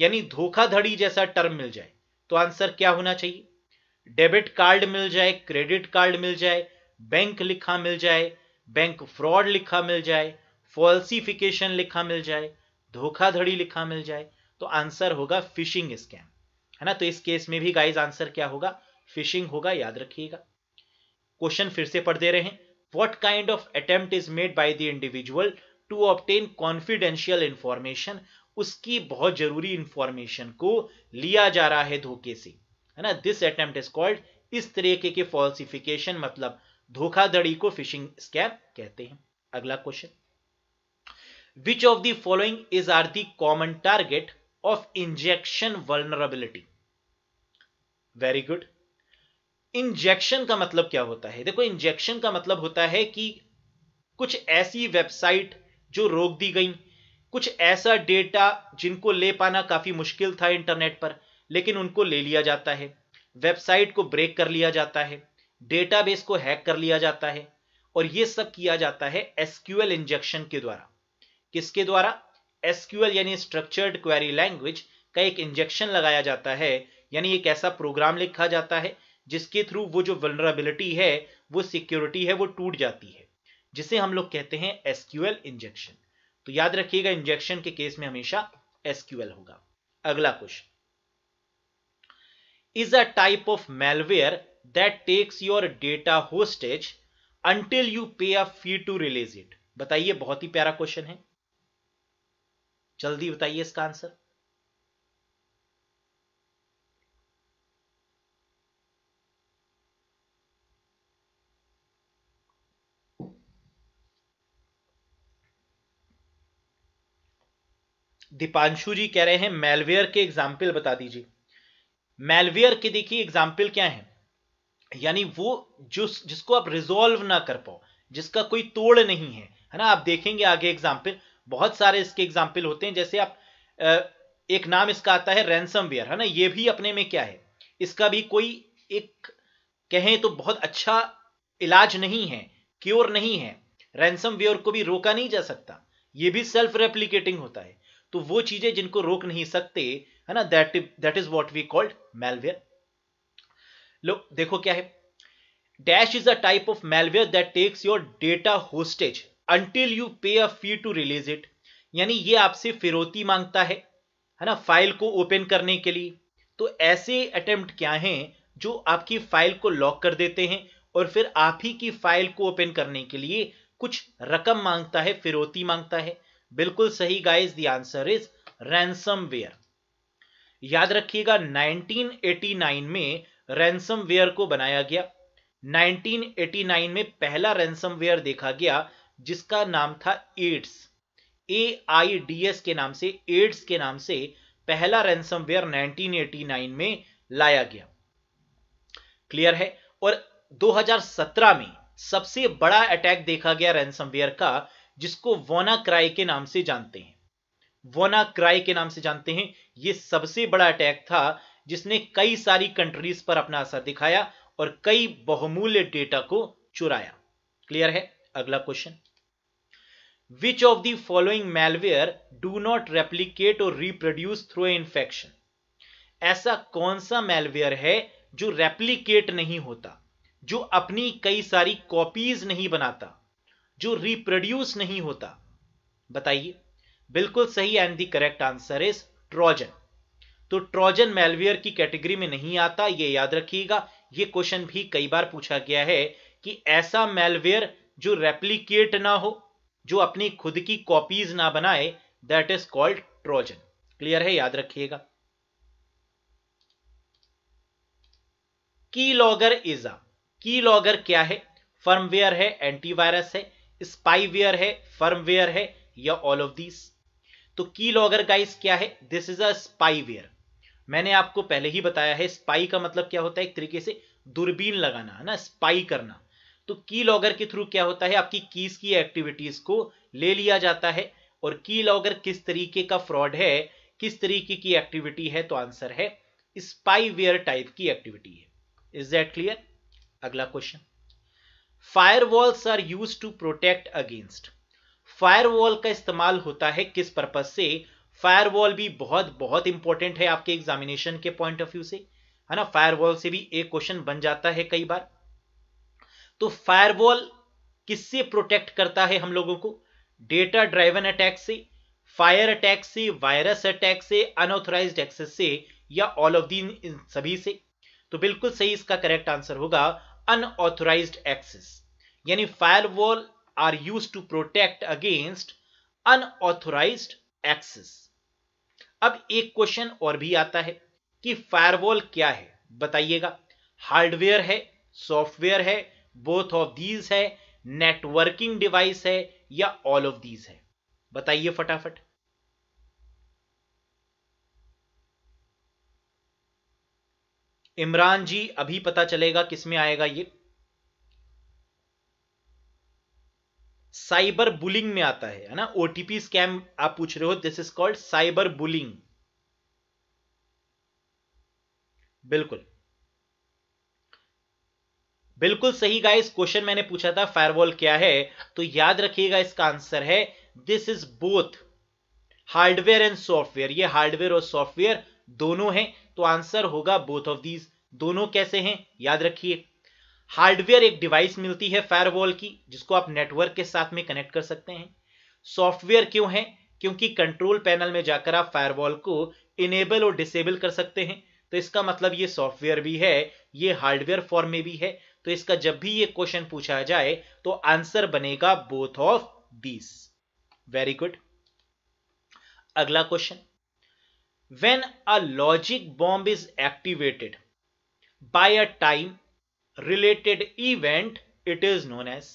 यानी धोखाधड़ी जैसा टर्म मिल जाए तो आंसर क्या होना चाहिए डेबिट कार्ड मिल जाए क्रेडिट कार्ड मिल जाए बैंक लिखा मिल जाए बैंक फ्रॉड लिखा मिल जाए फॉल्सिफिकेशन लिखा मिल जाए धोखाधड़ी लिखा मिल जाए तो आंसर होगा फिशिंग स्कैम है ना तो इस केस में भी गाइज आंसर क्या होगा फिशिंग होगा याद रखिएगा क्वेश्चन फिर से पढ़ दे रहे हैं what kind of attempt is made by the individual to obtain confidential information उसकी बहुत जरूरी इंफॉर्मेशन को लिया जा रहा है धोखे से है ना दिस अटेम्प्ट इज कॉल्ड इस तरीके के फॉल्सिफिकेशन मतलब धोखाधड़ी को फिशिंग स्कैम कहते हैं अगला question which of the following is are the common target of injection vulnerability very good injection का मतलब क्या होता है देखो इंजेक्शन का मतलब होता है कि कुछ ऐसी वेबसाइट जो रोक दी गई कुछ ऐसा डेटा जिनको ले पाना काफी मुश्किल था इंटरनेट पर लेकिन उनको ले लिया जाता है वेबसाइट को ब्रेक कर लिया जाता है डेटाबेस को हैक कर लिया जाता है और यह सब किया जाता है एसक्यूएल इंजेक्शन के द्वारा किसके द्वारा एसक्यूएल यानी स्ट्रक्चर्ड क्वेरी लैंग्वेज का एक इंजेक्शन लगाया जाता है यानी एक ऐसा प्रोग्राम लिखा जाता है जिसके थ्रू वो जो वनरेबिलिटी है वो सिक्योरिटी है वो टूट जाती है जिसे हम लोग कहते हैं एसक्यूएल इंजेक्शन तो याद रखिएगा इंजेक्शन के केस में हमेशा एसक्यूएल होगा अगला question is a type of malware that takes your data hostage until you pay a fee to release it बताइए बहुत ही प्यारा क्वेश्चन है जल्दी बताइए इसका आंसर दीपांशु जी कह रहे हैं मेलवेयर के एग्जाम्पल बता दीजिए मेलवेयर के देखिए एग्जाम्पल क्या है यानी वो जो जिसको आप रिजोल्व ना कर पाओ जिसका कोई तोड़ नहीं है है ना आप देखेंगे आगे एग्जाम्पल बहुत सारे इसके एग्जाम्पल होते हैं जैसे आप एक नाम इसका आता है रैनसम है ना ये भी अपने में क्या है इसका भी कोई एक कहें तो बहुत अच्छा इलाज नहीं है क्योर नहीं है रैनसम वेयर को भी रोका नहीं जा सकता ये भी सेल्फ रेप्लीकेटिंग होता है तो वो चीजें जिनको रोक नहीं सकते है ना that that is what we called malware लो देखो क्या है dash is a type of malware that takes your data hostage until you pay a fee to release it यानी ये आपसे फिरौती मांगता है है ना फाइल को ओपन करने के लिए तो ऐसे अटेम्प्ट क्या हैं जो आपकी फाइल को लॉक कर देते हैं और फिर आप ही की फाइल को ओपन करने के लिए कुछ रकम मांगता है फिरौती मांगता है बिल्कुल सही guys the answer is ransomware याद रखिएगा 1989 में रैंसमवेयर को बनाया गया 1989 में पहला रैंसमवेयर देखा गया जिसका नाम था AIDS A I D S के नाम से एड्स के नाम से पहला रैंसमवेयर 1989 में लाया गया क्लियर है और 2017 में सबसे बड़ा अटैक देखा गया रैंसमवेयर का जिसको वोना क्राई के नाम से जानते हैं वोना क्राई के नाम से जानते हैं यह सबसे बड़ा अटैक था जिसने कई सारी कंट्रीज पर अपना असर दिखाया और कई बहुमूल्य डेटा को चुराया क्लियर है अगला question which of the following malware do not replicate और रिप्रोड्यूस थ्रू इंफेक्शन ऐसा कौन सा मेलवेयर है जो रेप्लीकेट नहीं होता जो अपनी कई सारी कॉपीज नहीं बनाता जो रिप्रोड्यूस नहीं होता बताइए बिल्कुल सही and the correct answer is Trojan तो ट्रोजन मेलवेयर की कैटेगरी में नहीं आता ये याद रखिएगा ये क्वेश्चन भी कई बार पूछा गया है कि ऐसा मेलवेयर जो रेप्लीकेट ना हो जो अपनी खुद की कॉपीज ना बनाए that is called trojan clear है याद रखिएगा की लॉगर इज अ की लॉगर क्या है फर्मवेयर है एंटीवायरस है स्पाईवेयर है फर्मवेयर है या ऑल ऑफ दीज तो की लॉगर गाइस क्या है दिस इज अ स्पाईवेयर मैंने आपको पहले ही बताया है स्पाई का मतलब क्या होता है एक तरीके से दूरबीन लगाना है ना स्पाई करना तो की लॉगर के थ्रू क्या होता है आपकी कीज की एक्टिविटीज को ले लिया जाता है और की लॉगर किस तरीके का फ्रॉड है किस तरीके की एक्टिविटी है तो आंसर है स्पाईवेयर टाइप की एक्टिविटी है इज दैट क्लियर अगला question firewalls are use to protect against firewall का इस्तेमाल होता है किस पर्पज से फायरवॉल भी बहुत बहुत इंपॉर्टेंट है आपके एग्जामिनेशन के पॉइंट ऑफ व्यू से है ना फायरवॉल से भी एक क्वेश्चन बन जाता है कई बार तो फायरवॉल किससे प्रोटेक्ट करता है हम लोगों को डेटा ड्राइवन अटैक से फायर अटैक से वायरस अटैक से अनऑथोराइज एक्सेस से या ऑल ऑफ दिन सभी से तो बिल्कुल सही इसका करेक्ट आंसर होगा अनऑथोराइज एक्सेस यानी firewall are use to protect against unauthorise access अब एक क्वेश्चन और भी आता है कि फायरवॉल क्या है बताइएगा हार्डवेयर है सॉफ्टवेयर है बोथ ऑफ दीज है नेटवर्किंग डिवाइस है या ऑल ऑफ दीज है बताइए फटाफट इमरान जी अभी पता चलेगा किसमें आएगा ये साइबर बुलिंग में आता है है ना ओटीपी स्कैम आप पूछ रहे हो this is called cyber bullying बिल्कुल बिल्कुल सही गाइस क्वेश्चन मैंने पूछा था फायरवॉल क्या है तो याद रखिएगा इसका आंसर है this is both hardware and software ये हार्डवेयर और सॉफ्टवेयर दोनों हैं तो आंसर होगा बोथ ऑफ दीज दोनों कैसे हैं याद रखिए हार्डवेयर एक डिवाइस मिलती है फायरवॉल की जिसको आप नेटवर्क के साथ में कनेक्ट कर सकते हैं सॉफ्टवेयर क्यों है क्योंकि कंट्रोल पैनल में जाकर आप फायरवॉल को इनेबल और डिसेबल कर सकते हैं तो इसका मतलब ये सॉफ्टवेयर भी है ये हार्डवेयर फॉर्म में भी है तो इसका जब भी ये क्वेश्चन पूछा जाए तो आंसर बनेगा both of these very good अगला question when a logic bomb is activated by a time related event it is known as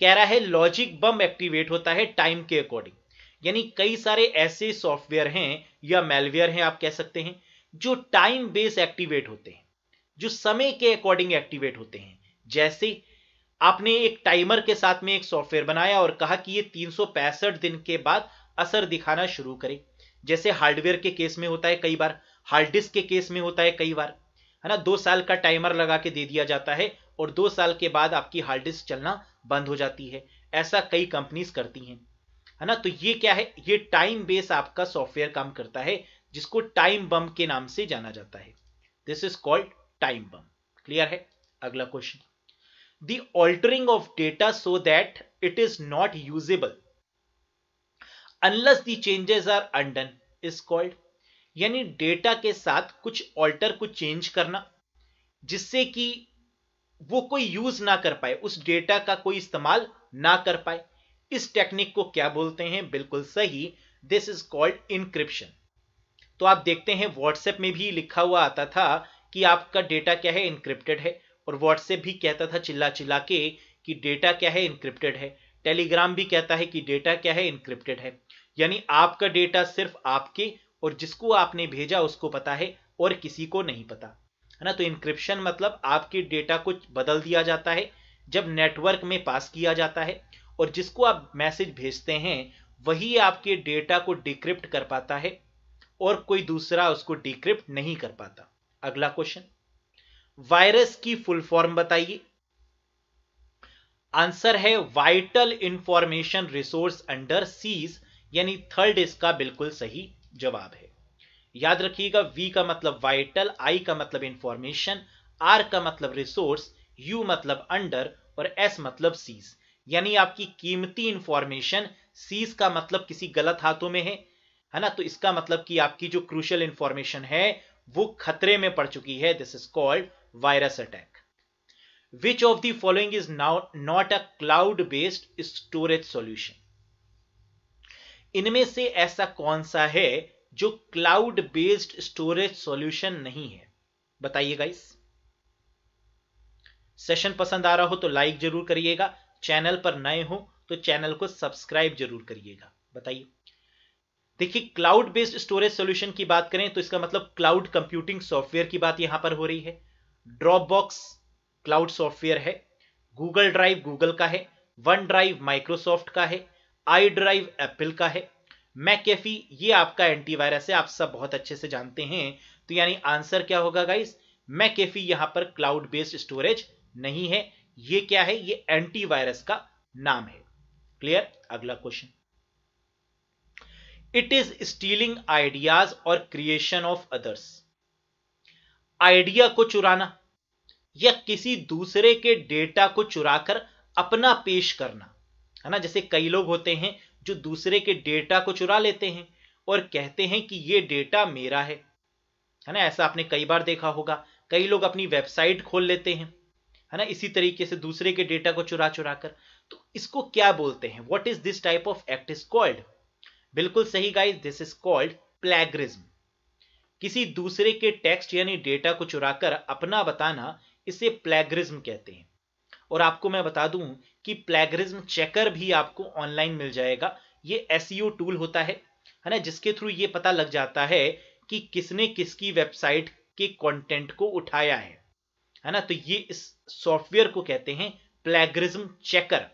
कह रहा है लॉजिक बम एक्टिवेट होता है टाइम के अकॉर्डिंग यानी कई सारे ऐसे सॉफ्टवेयर हैं या मेलवेयर हैं आप कह सकते हैं जो टाइम बेस एक्टिवेट होते हैं जो समय के अकॉर्डिंग एक्टिवेट होते हैं जैसे आपने एक टाइमर के साथ में एक सॉफ्टवेयर बनाया और कहा कि ये तीन दिन के बाद असर दिखाना शुरू करे जैसे हार्डवेयर के केस में होता है कई बार हार्ड डिस्क के केस में होता है कई बार है ना दो साल का टाइमर लगा के दे दिया जाता है और दो साल के बाद आपकी हार्ड डिस्क चलना बंद हो जाती है ऐसा कई कंपनीज करती हैं है ना तो ये क्या है ये टाइम बेस आपका सॉफ्टवेयर काम करता है जिसको टाइम बम के नाम से जाना जाता है this is called time bomb clear है अगला question the altering of data so that it is not usable unless the changes are undone is called यानी डेटा के साथ कुछ ऑल्टर को चेंज करना जिससे कि वो कोई यूज ना कर पाए उस डेटा का कोई इस्तेमाल ना कर पाए इस टेक्निक को क्या बोलते हैं बिल्कुल सही दिस इज कॉल्ड इनक्रिप्शन तो आप देखते हैं व्हाट्सएप में भी लिखा हुआ आता था कि आपका डेटा क्या है इनक्रिप्टेड है और व्हाट्सएप भी कहता था चिल्ला चिल्ला के कि डेटा क्या है इनक्रिप्टेड है टेलीग्राम भी कहता है कि डेटा क्या है इनक्रिप्टेड है यानी आपका डेटा सिर्फ आपके और जिसको आपने भेजा उसको पता है और किसी को नहीं पता है ना तो इनक्रिप्शन मतलब आपके डेटा को बदल दिया जाता है जब नेटवर्क में पास किया जाता है और जिसको आप मैसेज भेजते हैं वही आपके डेटा को डिक्रिप्ट कर पाता है और कोई दूसरा उसको डिक्रिप्ट नहीं कर पाता अगला क्वेश्चन वायरस की फुल फॉर्म बताइए आंसर है vital information resource under siege यानी थर्ड इसका बिल्कुल सही जवाब है याद रखिएगा वी का मतलब वाइटल आई का मतलब इंफॉर्मेशन आर का मतलब रिसोर्स यू मतलब अंडर और एस मतलब सीज यानी आपकी कीमती इंफॉर्मेशन सीज का मतलब किसी गलत हाथों में है है ना तो इसका मतलब कि आपकी जो क्रूशल इंफॉर्मेशन है वो खतरे में पड़ चुकी है this is called virus attack which of the following is now not a cloud based storage solution इनमें से ऐसा कौन सा है जो क्लाउड बेस्ड स्टोरेज सॉल्यूशन नहीं है बताइए गाइस सेशन पसंद आ रहा हो तो लाइक जरूर करिएगा चैनल पर नए हो तो चैनल को सब्सक्राइब जरूर करिएगा बताइए देखिए क्लाउड बेस्ड स्टोरेज सोल्यूशन की बात करें तो इसका मतलब क्लाउड कंप्यूटिंग सॉफ्टवेयर की बात यहां पर हो रही है ड्रॉप बॉक्स क्लाउड सॉफ्टवेयर है गूगल ड्राइव गूगल का है वन ड्राइव माइक्रोसॉफ्ट का है आई ड्राइव एप्पल का है मैकेफी ये आपका एंटीवायरस है आप सब बहुत अच्छे से जानते हैं तो यानी आंसर क्या होगा गाइस मैकेफी यहां पर क्लाउड बेस्ड स्टोरेज नहीं है ये क्या है ये एंटीवायरस का नाम है क्लियर अगला question it is stealing ideas और क्रिएशन ऑफ अदर्स आइडिया को चुराना या किसी दूसरे के डेटा को चुराकर अपना पेश करना है ना जैसे कई लोग होते हैं जो दूसरे के डेटा को चुरा लेते हैं और कहते हैं कि ये डेटा मेरा है है ना ऐसा आपने कई बार देखा होगा कई लोग अपनी वेबसाइट खोल लेते हैं है ना इसी तरीके से दूसरे के डेटा को चुरा चुरा कर तो इसको क्या बोलते हैं what is this type of act is called बिल्कुल सही guys this is called plagiarism किसी दूसरे के टेक्स्ट यानी डेटा को चुराकर अपना बताना इसे प्लेग्रिज्म कहते हैं और आपको मैं बता दूं कि प्लेग्रिज्म चेकर भी आपको ऑनलाइन मिल जाएगा ये एस टूल e होता है है ना जिसके थ्रू ये पता लग जाता है कि किसने किसकी वेबसाइट के कंटेंट को उठाया है है ना तो ये इस सॉफ्टवेयर को कहते हैं प्लेग्रिज्म चेकर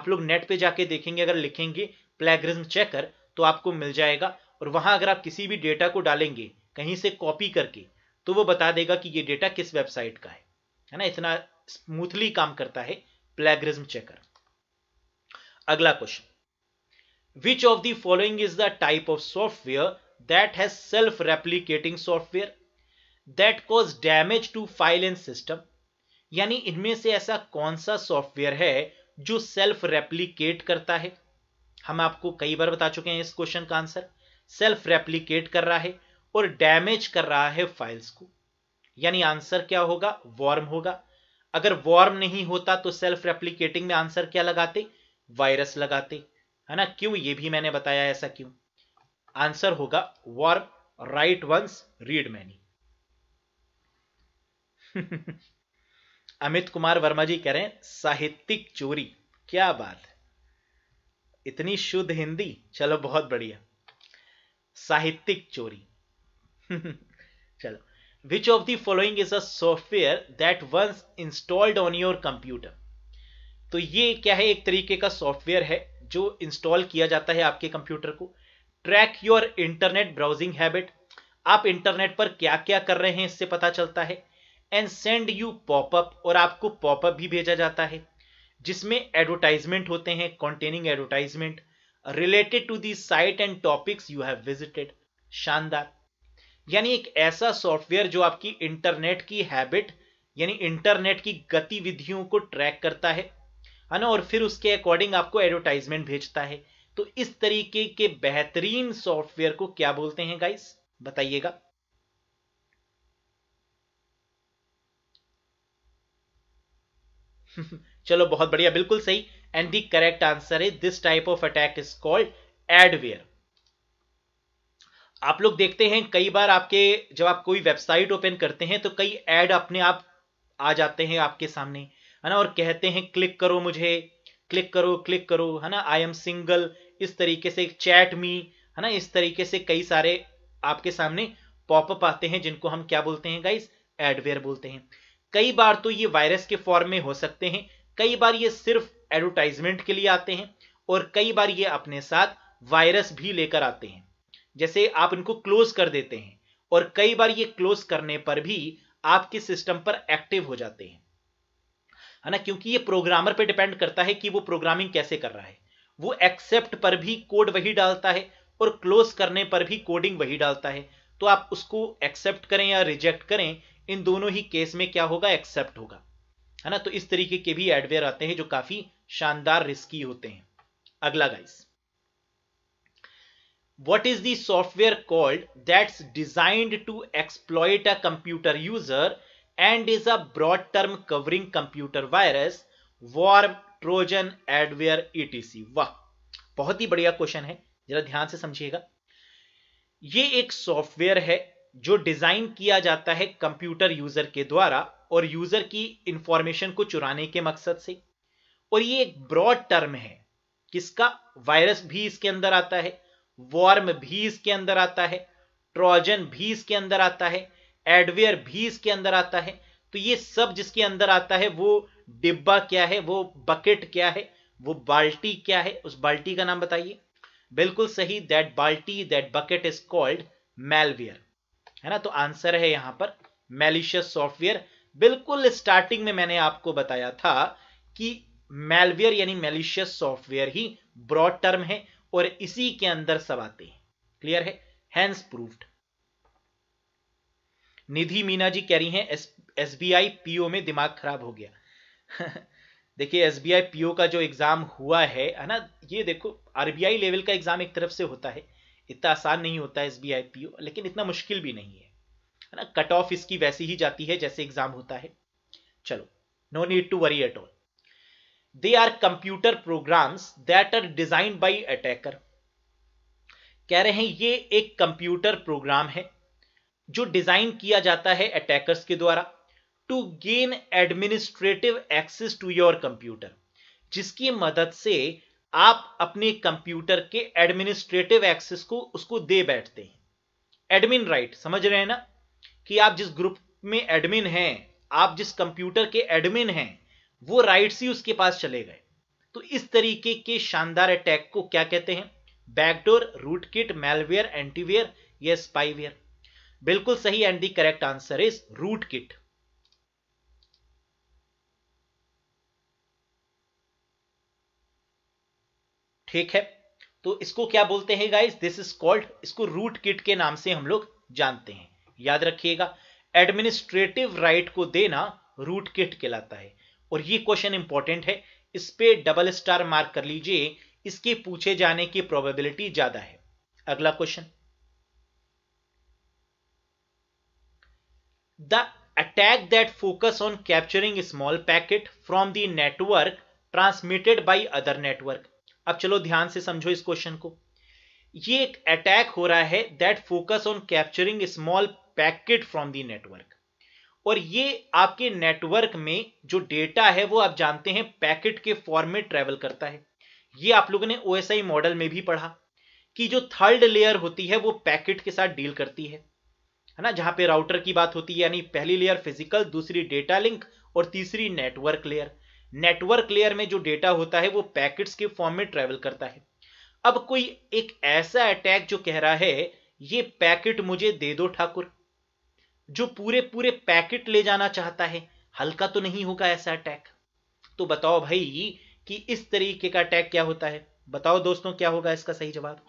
आप लोग नेट पे जाके देखेंगे अगर लिखेंगे प्लेग्रिज्म चेकर तो आपको मिल जाएगा और वहाँ अगर आप किसी भी डेटा को डालेंगे कहीं से कॉपी करके तो वो बता देगा कि ये डेटा किस वेबसाइट का है है ना इतना स्मूथली काम करता है प्लेग्रिज्म चेकर अगला question which of the following is the type of software that has self replicating software that cause damage to file and system यानी इनमें से ऐसा कौन सा सॉफ्टवेयर है जो सेल्फ रेप्लीकेट करता है हम आपको कई बार बता चुके हैं इस क्वेश्चन का आंसर सेल्फ रेप्लीकेट कर रहा है और डैमेज कर रहा है फाइल्स को यानी आंसर क्या होगा वॉर्म होगा अगर वॉर्म नहीं होता तो सेल्फ रेप्लीकेटिंग में आंसर क्या लगाते वायरस लगाते है ना क्यों ये भी मैंने बताया ऐसा क्यों आंसर होगा worm right once read many Amit Kumar Verma ji कह रहे हैं साहित्यिक चोरी क्या बात इतनी शुद्ध हिंदी चलो बहुत बढ़िया साहित्यिक चोरी चलो which of the following is a software that once installed on your computer तो ये क्या है एक तरीके का सॉफ्टवेयर है जो इंस्टॉल किया जाता है आपके कंप्यूटर को track your internet browsing habit आप इंटरनेट पर क्या क्या कर रहे हैं इससे पता चलता है एंड सेंड यू पॉपअप और आपको पॉपअप भी भेजा जाता है जिसमें एडवर्टाइजमेंट होते हैं containing advertisement related to the site and topics you have visited शानदार यानी एक ऐसा सॉफ्टवेयर जो आपकी इंटरनेट की हैबिट यानी इंटरनेट की गतिविधियों को ट्रैक करता है है ना और फिर उसके अकॉर्डिंग आपको एडवर्टाइजमेंट भेजता है तो इस तरीके के बेहतरीन सॉफ्टवेयर को क्या बोलते हैं गाइस बताइएगा चलो बहुत बढ़िया बिल्कुल सही एंड दी करेक्ट आंसर है this type of attack is called adware आप लोग देखते हैं कई बार आपके जब आप कोई वेबसाइट ओपन करते हैं तो कई एड अपने आप आ जाते हैं आपके सामने है ना और कहते हैं क्लिक करो मुझे क्लिक करो क्लिक करो है ना आई एम सिंगल इस तरीके से चैट मी है ना इस तरीके से कई सारे आपके सामने पॉपअप आते हैं जिनको हम क्या बोलते हैं गाइस एडवेयर बोलते हैं कई बार तो ये वायरस के फॉर्म में हो सकते हैं कई बार ये सिर्फ एडवर्टाइजमेंट के लिए आते हैं और कई बार ये अपने साथ वायरस भी लेकर आते हैं जैसे आप इनको क्लोज कर देते हैं और कई बार ये क्लोज करने पर भी आपके सिस्टम पर एक्टिव हो जाते हैं है ना क्योंकि ये प्रोग्रामर पे डिपेंड करता है कि वो प्रोग्रामिंग कैसे कर रहा है वो एक्सेप्ट पर भी कोड वही डालता है और क्लोज करने पर भी कोडिंग वही डालता है तो आप उसको एक्सेप्ट करें या रिजेक्ट करें इन दोनों ही केस में क्या होगा एक्सेप्ट होगा है ना तो इस तरीके के भी एडवेयर आते हैं जो काफी शानदार रिस्की होते हैं अगला guys what is the software called that's designed to exploit a computer user and is a broad term covering computer virus worm trojan adware etc वाह बहुत ही बढ़िया क्वेश्चन है जरा ध्यान से समझिएगा ये एक सॉफ्टवेयर है जो डिजाइन किया जाता है कंप्यूटर यूजर के द्वारा और यूजर की इंफॉर्मेशन को चुराने के मकसद से और ये एक ब्रॉड टर्म है किसका वायरस भी इसके अंदर आता है वॉर्म भी इसके अंदर आता है ट्रोजन भी इसके अंदर आता है एडवेयर भी इसके अंदर आता है तो ये सब जिसके अंदर आता है वो डिब्बा क्या है वो बकेट क्या है वो बाल्टी क्या है उस बाल्टी का नाम बताइए बिल्कुल सही दैट बाल्टी that bucket is called malware है ना तो आंसर है यहां पर मेलिशियस सॉफ्टवेयर बिल्कुल स्टार्टिंग में मैंने आपको बताया था कि मेलवेयर यानी मेलिशियस सॉफ्टवेयर ही ब्रॉड टर्म है और इसी के अंदर सब आते हैं क्लियर है हैंस प्रूफ्ड निधि मीना जी कह रही हैं एस बी आई पीओ में दिमाग खराब हो गया देखिए एस बी आई पीओ का जो एग्जाम हुआ है है ना ये देखो आरबीआई लेवल का एग्जाम एक तरफ से होता है इतना आसान नहीं होता है एस बी आई पीओ लेकिन इतना मुश्किल भी नहीं है है ना कट ऑफ इसकी वैसी ही जाती है जैसे एग्जाम होता है चलो no need to worry at all they are computer programs that are design by attacker कह रहे हैं ये एक कंप्यूटर प्रोग्राम है जो डिजाइन किया जाता है अटैकर्स के द्वारा to gain administrative access to your computer जिसकी मदद से आप अपने कंप्यूटर के एडमिनिस्ट्रेटिव एक्सेस को उसको दे बैठते हैं एडमिन राइट समझ रहे हैं ना कि आप जिस ग्रुप में एडमिन हैं आप जिस कंप्यूटर के एडमिन हैं वो राइट्स ही उसके पास चले गए तो इस तरीके के शानदार अटैक को क्या कहते हैं backdoor rootkit malware antiware या स्पाईवेयर बिल्कुल सही and the correct answer is rootkit ठीक है तो इसको क्या बोलते हैं गाइस दिस इज कॉल्ड इसको रूट किट के नाम से हम लोग जानते हैं याद रखिएगा एडमिनिस्ट्रेटिव राइट को देना रूट किट कहलाता है और ये क्वेश्चन इंपॉर्टेंट है इस पे डबल स्टार मार्क कर लीजिए इसके पूछे जाने की प्रोबेबिलिटी ज्यादा है अगला question the attack that focus on capturing small packet from the network transmitted by other network अब चलो ध्यान से समझो इस क्वेश्चन को ये एक अटैक हो रहा है that focus on capturing small packet from the network और ये आपके नेटवर्क में जो डेटा है वो आप जानते हैं पैकेट के फॉर्म में ट्रेवल करता है ये आप लोगों ने ओ मॉडल में भी पढ़ा कि जो थर्ड लेयर होती है वो पैकेट के साथ डील करती है है ना जहां पे राउटर की बात होती है यानी पहली लेयर फिजिकल दूसरी डेटा लिंक और तीसरी नेटवर्क लेयर नेटवर्क लेयर में जो डेटा होता है वो पैकेट्स के फॉर्म में ट्रेवल करता है अब कोई एक ऐसा अटैक जो कह रहा है ये पैकेट मुझे दे दो ठाकुर जो पूरे पूरे पैकेट ले जाना चाहता है हल्का तो नहीं होगा ऐसा अटैक तो बताओ भाई कि इस तरीके का अटैक क्या होता है बताओ दोस्तों क्या होगा इसका सही जवाब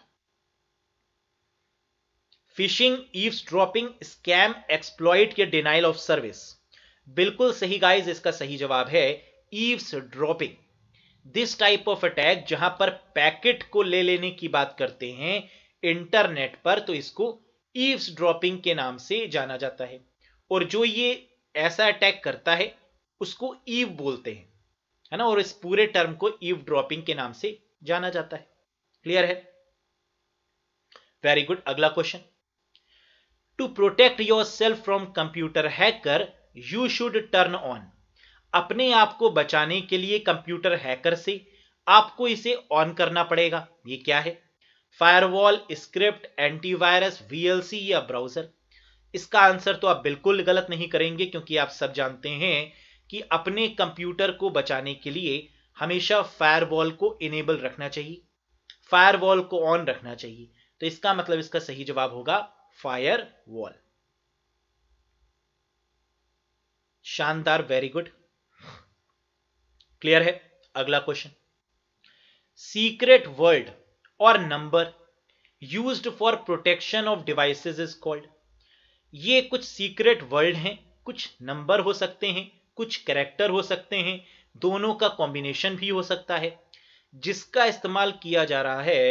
phishing eavesdropping scam exploit के डिनाइल ऑफ सर्विस बिल्कुल सही गाइज इसका सही जवाब है eavesdropping this type of attack जहां पर पैकेट को ले लेने की बात करते हैं इंटरनेट पर तो इसको ईव्स ड्रॉपिंग के नाम से जाना जाता है और जो ये ऐसा अटैक करता है उसको ईव बोलते हैं है ना और इस पूरे टर्म को ईव ड्रॉपिंग के नाम से जाना जाता है क्लियर है वेरी गुड अगला question to protect yourself from computer hacker you should turn on अपने आप को बचाने के लिए कंप्यूटर हैकर से आपको इसे ऑन करना पड़ेगा ये क्या है फायरवॉल स्क्रिप्ट एंटीवायरस वीएलसी या ब्राउजर इसका आंसर तो आप बिल्कुल गलत नहीं करेंगे क्योंकि आप सब जानते हैं कि अपने कंप्यूटर को बचाने के लिए हमेशा फायरवॉल को इनेबल रखना चाहिए फायरवॉल को ऑन रखना चाहिए तो इसका मतलब इसका सही जवाब होगा फायरवॉल शानदार वेरी गुड क्लियर है अगला क्वेश्चन सीक्रेट वर्ड और number used for protection of devices is called ये कुछ सीक्रेट वर्ड हैं कुछ नंबर हो सकते हैं कुछ कैरेक्टर हो सकते हैं दोनों का कॉम्बिनेशन भी हो सकता है जिसका इस्तेमाल किया जा रहा है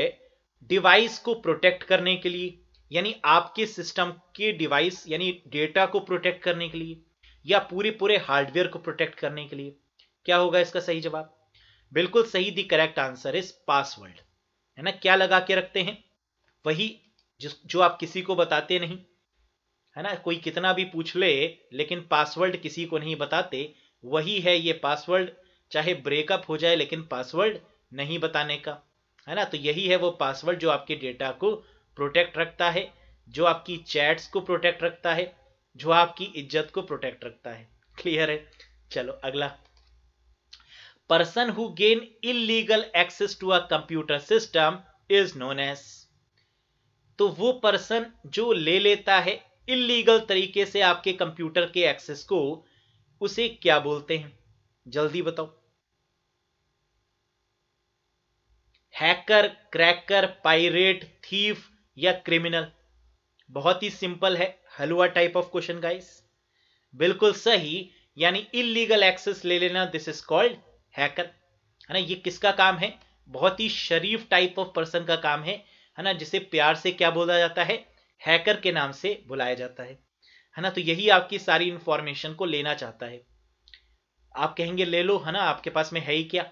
डिवाइस को प्रोटेक्ट करने के लिए यानी आपके सिस्टम के डिवाइस यानी डेटा को प्रोटेक्ट करने के लिए या पूरे पूरे हार्डवेयर को प्रोटेक्ट करने के लिए क्या होगा इसका सही जवाब बिल्कुल सही the correct answer is password है ना क्या लगा के रखते हैं वही जिस जो आप किसी को बताते नहीं है ना कोई कितना भी पूछ ले लेकिन पासवर्ड किसी को नहीं बताते वही है ये पासवर्ड चाहे ब्रेकअप हो जाए लेकिन पासवर्ड नहीं बताने का है ना तो यही है वो पासवर्ड जो आपके डेटा को प्रोटेक्ट रखता है जो आपकी चैट्स को प्रोटेक्ट रखता है जो आपकी इज्जत को प्रोटेक्ट रखता है क्लियर है चलो अगला person who gain illegal access to a computer system is known as तो वो पर्सन जो ले लेता है इलीगल तरीके से आपके कंप्यूटर के एक्सेस को उसे क्या बोलते हैं जल्दी बताओ हैकर क्रैकर पायरेट थीफ या क्रिमिनल बहुत ही सिंपल है हलवा टाइप ऑफ क्वेश्चन गाइस बिल्कुल सही यानी इलीगल एक्सेस ले लेना दिस इज कॉल्ड हैकर है ना ये किसका काम है बहुत ही शरीफ टाइप ऑफ पर्सन का काम है है ना जिसे प्यार से क्या बोला जाता है हैकर के नाम से बुलाया जाता है है ना तो यही आपकी सारी इंफॉर्मेशन को लेना चाहता है आप कहेंगे ले लो है ना आपके पास में है ही क्या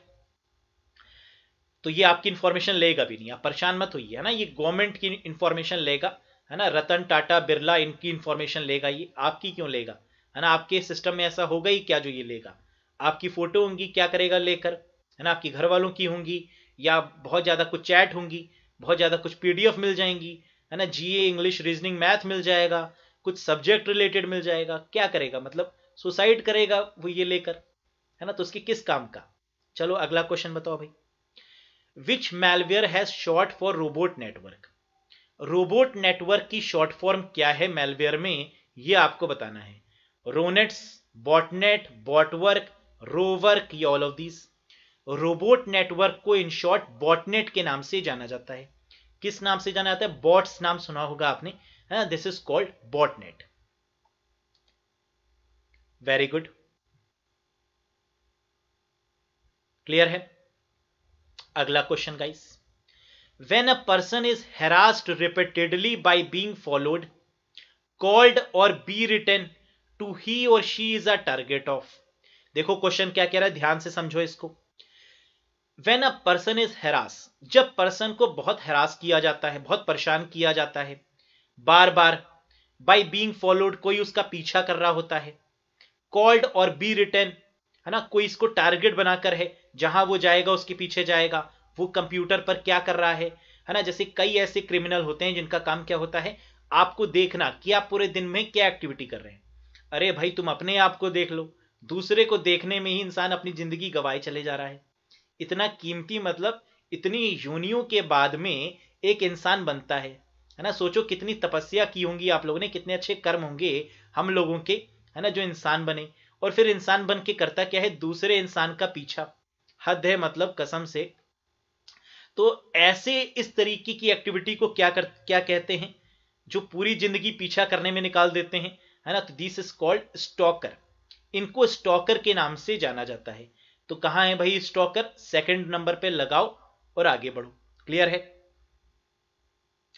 तो ये आपकी इंफॉर्मेशन लेगा भी नहीं आप परेशान मत होइए है ना ये गवर्नमेंट की इंफॉर्मेशन लेगा है ना रतन टाटा बिरला इनकी इन्फॉर्मेशन लेगा ये आपकी क्यों लेगा है ना आपके सिस्टम में ऐसा होगा ही क्या जो ये लेगा आपकी फोटो होंगी क्या करेगा लेकर है ना आपकी घर वालों की होंगी या बहुत ज़्यादा कुछ चैट होंगी बहुत ज़्यादा कुछ पीडीएफ मिल जाएंगी है ना जीए इंग्लिश रीजनिंग मैथ मिल जाएगा कुछ सब्जेक्ट रिलेटेड मिल जाएगा क्या करेगा मतलब सुसाइड करेगा वो ये लेकर है ना तो उसके किस काम का चलो अगला क्वेश्चन बताओ भाई which malware has short for robot network robot network की शॉर्ट फॉर्म क्या है मेलवेयर में ये आपको बताना है रोनेट्स बॉटनेट बॉटवर्क रोवर्क ये all of these robot network को इन शॉर्ट बॉटनेट के नाम से जाना जाता है किस नाम से जाना जाता है बॉट्स नाम सुना होगा आपने है this is called botnet very good clear है अगला question guys when a person is harassed repeatedly by being followed called or be written to he or she is a target of देखो question क्या कह रहा है ध्यान से समझो इसको when a person is harass जब पर्सन को बहुत हैरास किया जाता है बहुत परेशान किया जाता है बार बार बाई बींग फॉलोड कोई उसका पीछा कर रहा होता है कॉल्ड और बी रिटर्न है ना कोई इसको टारगेट बनाकर है जहां वो जाएगा उसके पीछे जाएगा वो कंप्यूटर पर क्या कर रहा है है ना जैसे कई ऐसे क्रिमिनल होते हैं जिनका काम क्या होता है आपको देखना कि आप पूरे दिन में क्या एक्टिविटी कर रहे हैं अरे भाई तुम अपने आप को देख लो दूसरे को देखने में ही इंसान अपनी जिंदगी गवाए चले जा रहा है इतना कीमती मतलब इतनी योनियों के बाद में एक इंसान बनता है है ना सोचो कितनी तपस्या की होंगी आप लोगों ने कितने अच्छे कर्म होंगे हम लोगों के है ना जो इंसान बने और फिर इंसान बन के करता क्या है दूसरे इंसान का पीछा हद है मतलब कसम से तो ऐसे इस तरीके की एक्टिविटी को क्या कर क्या कहते हैं जो पूरी जिंदगी पीछा करने में निकाल देते हैं है ना तो दिस इज कॉल्ड स्टॉकर इनको स्टॉकर के नाम से जाना जाता है तो कहां है भाई स्टॉकर सेकंड नंबर पे लगाओ और आगे बढ़ो क्लियर है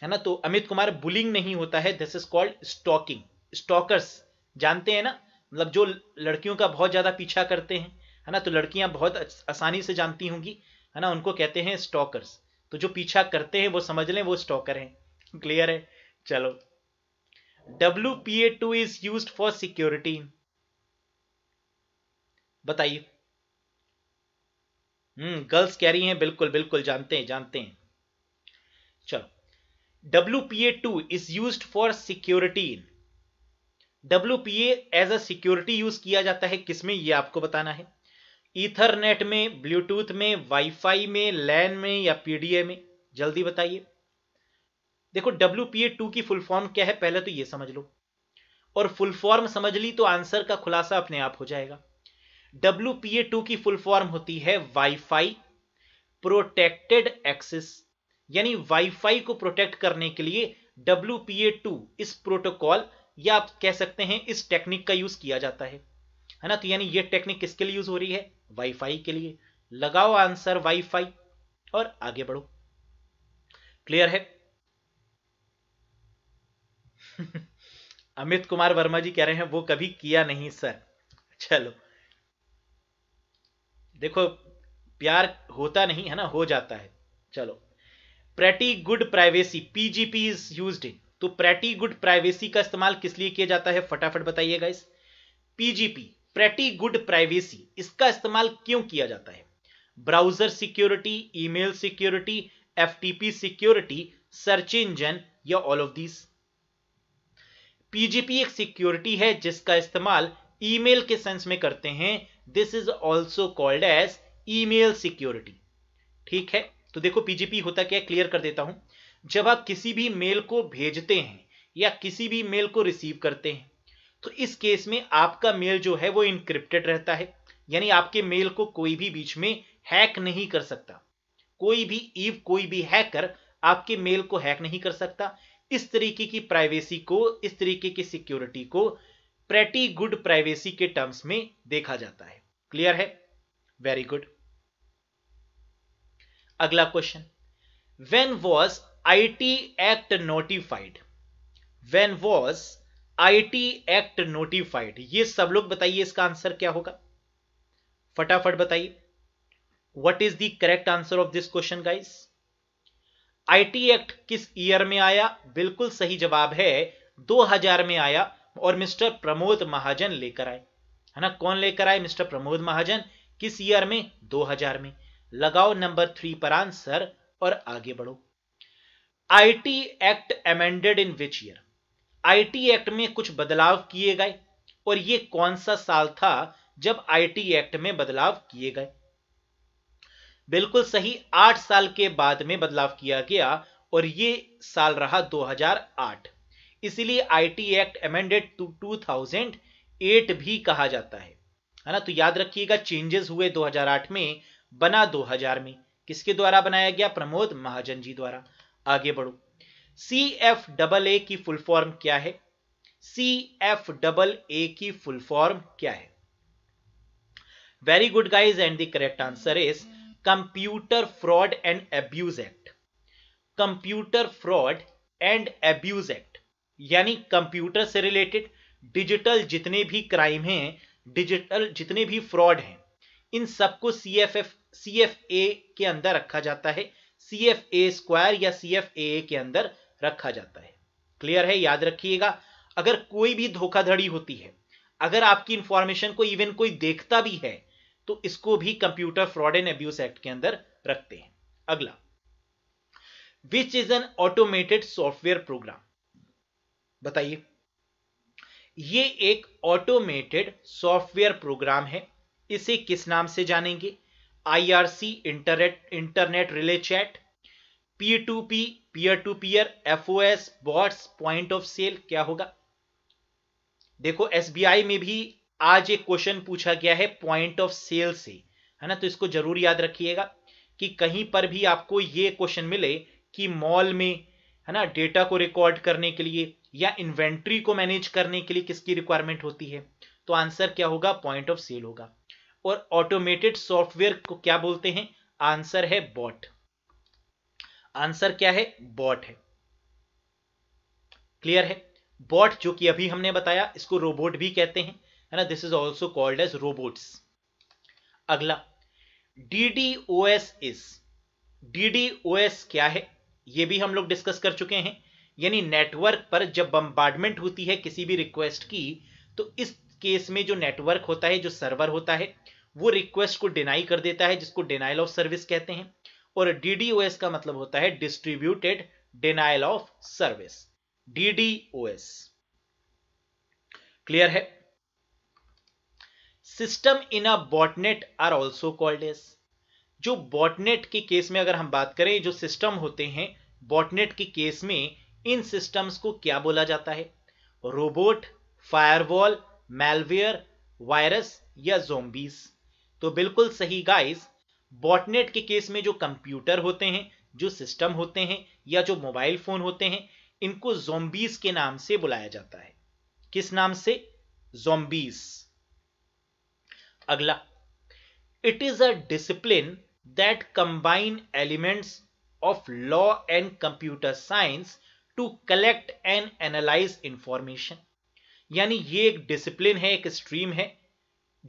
है ना तो अमित कुमार बुलिंग नहीं होता है this is called stalking stalkers जानते हैं ना मतलब जो लड़कियों का बहुत ज्यादा पीछा करते हैं है ना तो लड़कियां बहुत आसानी से जानती होंगी है ना उनको कहते हैं स्टॉकर्स तो जो पीछा करते हैं वो समझ लें वो स्टॉकर हैं क्लियर है चलो W P A two is use for security बताइए हम्म गर्ल्स कह रही हैं बिल्कुल बिल्कुल जानते हैं जानते हैं चलो W P A two is use for security W P as a security use किया जाता है किसमें यह आपको बताना है ईथरनेट में ब्लूटूथ में वाईफाई में लैन में या पीडीए में जल्दी बताइए देखो डब्ल्यू पी ए टू की फुल फॉर्म क्या है पहले तो यह समझ लो और फुल फॉर्म समझ ली तो आंसर का खुलासा अपने आप हो जाएगा डब्ल्यू पी ए टू की फुल फॉर्म होती है वाईफाई प्रोटेक्टेड एक्सेस यानी वाईफाई को प्रोटेक्ट करने के लिए डब्ल्यू पी ए टू इस प्रोटोकॉल या आप कह सकते हैं इस टेक्निक का यूज किया जाता है है ना तो यानी ये टेक्निक किसके लिए यूज हो रही है वाईफाई के लिए लगाओ आंसर वाईफाई और आगे बढ़ो क्लियर है अमित कुमार वर्मा जी कह रहे हैं वो कभी किया नहीं सर चलो देखो प्यार होता नहीं है ना हो जाता है चलो pretty good privacy PGP is use in तो प्रेटी गुड प्राइवेसी का इस्तेमाल किस लिए किया जाता है फटाफट बताइएगा इस पीजीपी प्रेटी गुड प्राइवेसी इसका इस्तेमाल क्यों किया जाता है browser security email security FTP security search engine या ऑल ऑफ दीज पीजीपी एक सिक्योरिटी है जिसका इस्तेमाल ईमेल के सेंस में करते हैं this is also called as email security ठीक है तो देखो पीजीपी होता क्या क्लियर कर देता हूं जब आप किसी भी मेल को भेजते हैं या किसी भी मेल को रिसीव करते हैं तो इस केस में आपका मेल जो है वो इनक्रिप्टेड रहता है यानी आपके मेल को कोई भी बीच में हैक नहीं कर सकता कोई भी ईव कोई भी हैकर आपके मेल को हैक नहीं कर सकता इस तरीके की प्राइवेसी को इस तरीके की सिक्योरिटी को प्रेटी गुड प्राइवेसी के टर्म्स में देखा जाता है क्लियर है वेरी गुड अगला question I T act notified when was I T act notified ये सब लोग बताइए इसका आंसर क्या होगा फटाफट बताइए what is the correct answer of this question guys IT act किस ईयर में आया बिल्कुल सही जवाब है 2000 में आया और मिस्टर प्रमोद महाजन लेकर आए है ना कौन लेकर आए मिस्टर प्रमोद महाजन किस ईयर में 2000 में लगाओ नंबर थ्री पर आंसर और आगे बढ़ो IT act amended in which year IT act में कुछ बदलाव किए गए और ये कौन सा साल था जब आईटी एक्ट में बदलाव किए गए बिल्कुल सही आठ साल के बाद में बदलाव किया गया और ये साल रहा 2008 इसीलिए आईटी एक्ट अमेंडेड टू 2008 भी कहा जाता है है ना तो याद रखिएगा चेंजेस हुए 2008 में बना 2000 में किसके द्वारा बनाया गया प्रमोद महाजन जी द्वारा आगे बढ़ो सी एफ डबल ए की फुल फॉर्म क्या है सी एफ डबल ए की फुल फॉर्म क्या है very good guys and the correct answer is computer fraud and abuse act computer fraud and abuse act यानी कंप्यूटर से related digital जितने भी क्राइम हैं डिजिटल जितने भी फ्रॉड हैं इन सबको C F F C F A के अंदर रखा जाता है सी एफ ए स्क्वायर या सी एफ ए के अंदर रखा जाता है क्लियर है याद रखिएगा अगर कोई भी धोखाधड़ी होती है अगर आपकी इंफॉर्मेशन को इवन कोई देखता भी है तो इसको भी computer fraud and abuse act के अंदर रखते हैं अगला which is an automated software program बताइए ये एक ऑटोमेटेड सॉफ्टवेयर प्रोग्राम है इसे किस नाम से जानेंगे IRC internet internet relay chat P two P peer to peer FOS bots point of sale क्या होगा देखो एसबीआई में भी आज एक क्वेश्चन पूछा गया है पॉइंट ऑफ सेल से है ना तो इसको जरूर याद रखिएगा कि कहीं पर भी आपको ये क्वेश्चन मिले कि मॉल में है ना डेटा को रिकॉर्ड करने के लिए या इन्वेंट्री को मैनेज करने के लिए किसकी रिक्वायरमेंट होती है तो आंसर क्या होगा पॉइंट ऑफ सेल होगा और ऑटोमेटेड सॉफ्टवेयर को क्या बोलते हैं आंसर है बॉट आंसर क्या है बॉट है क्लियर है बॉट जो कि अभी हमने बताया इसको रोबोट भी कहते हैं है ना this is also called as robots अगला डीडीओएस इज डीडीओएस क्या है ये भी हम लोग डिस्कस कर चुके हैं यानी नेटवर्क पर जब बम्बार्डमेंट होती है किसी भी रिक्वेस्ट की तो इस केस में जो नेटवर्क होता है जो सर्वर होता है वो रिक्वेस्ट को डिनाई कर देता है जिसको डिनाइल ऑफ सर्विस कहते हैं और DDoS का मतलब होता है distributed denial of service DDoS clear है system in a botnet are also called as जो बॉटनेट के केस में अगर हम बात करें जो सिस्टम होते हैं बॉटनेट के केस में इन सिस्टम्स को क्या बोला जाता है रोबोट फायरवॉल मेलवेयर वायरस या जोम्बीज तो बिल्कुल सही गाइस बॉटनेट के केस में जो कंप्यूटर होते हैं जो सिस्टम होते हैं या जो मोबाइल फोन होते हैं इनको जोम्बीज के नाम से बुलाया जाता है किस नाम से जोम्बीज अगला it is a discipline that combine elements of law and computer science to collect and analyze information यानी ये एक डिसिप्लिन है एक स्ट्रीम है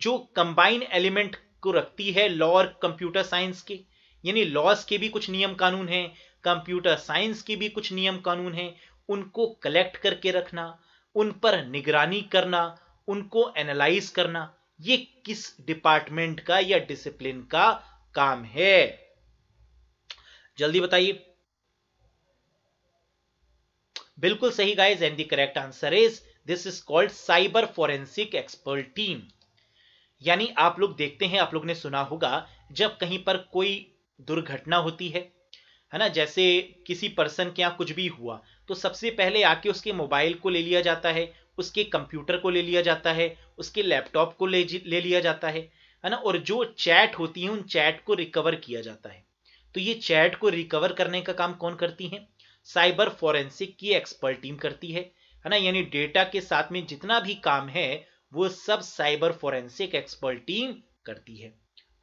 जो कंबाइन एलिमेंट को रखती है लॉ और कंप्यूटर साइंस के यानी लॉस के भी कुछ नियम कानून हैं कंप्यूटर साइंस के भी कुछ नियम कानून हैं उनको कलेक्ट करके रखना उन पर निगरानी करना उनको एनालाइज करना ये किस डिपार्टमेंट का या डिसिप्लिन का काम है जल्दी बताइए बिल्कुल सही guys and the correct answer is this is called cyber forensic expert team यानी आप लोग देखते हैं आप लोग ने सुना होगा जब कहीं पर कोई दुर्घटना होती है है ना जैसे किसी पर्सन के यहाँ कुछ भी हुआ तो सबसे पहले आके उसके मोबाइल को ले लिया जाता है उसके कंप्यूटर को ले लिया जाता है उसके लैपटॉप को ले ले लिया जाता है है ना और जो चैट होती है उन चैट को रिकवर किया जाता है तो ये चैट को रिकवर करने का काम कौन करती हैं साइबर फोरेंसिक की एक्सपर्ट टीम करती है है ना यानी डेटा के साथ में जितना भी काम है वो सब साइबर फोरेंसिक एक्सपर्ट टीम करती है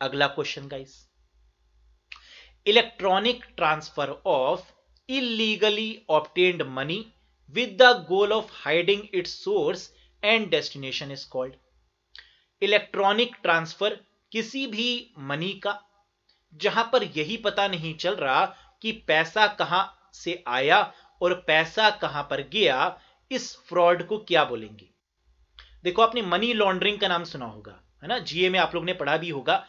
अगला question guys electronic transfer of illegally obtained money with the goal of hiding its source and destination is called electronic transfer किसी भी मनी का जहां पर यही पता नहीं चल रहा कि पैसा कहां से आया और पैसा कहां पर गया इस फ्रॉड को क्या बोलेंगे देखो आपने मनी लॉन्ड्रिंग का नाम सुना होगा है ना जीए में आप लोग ने पढ़ा भी होगा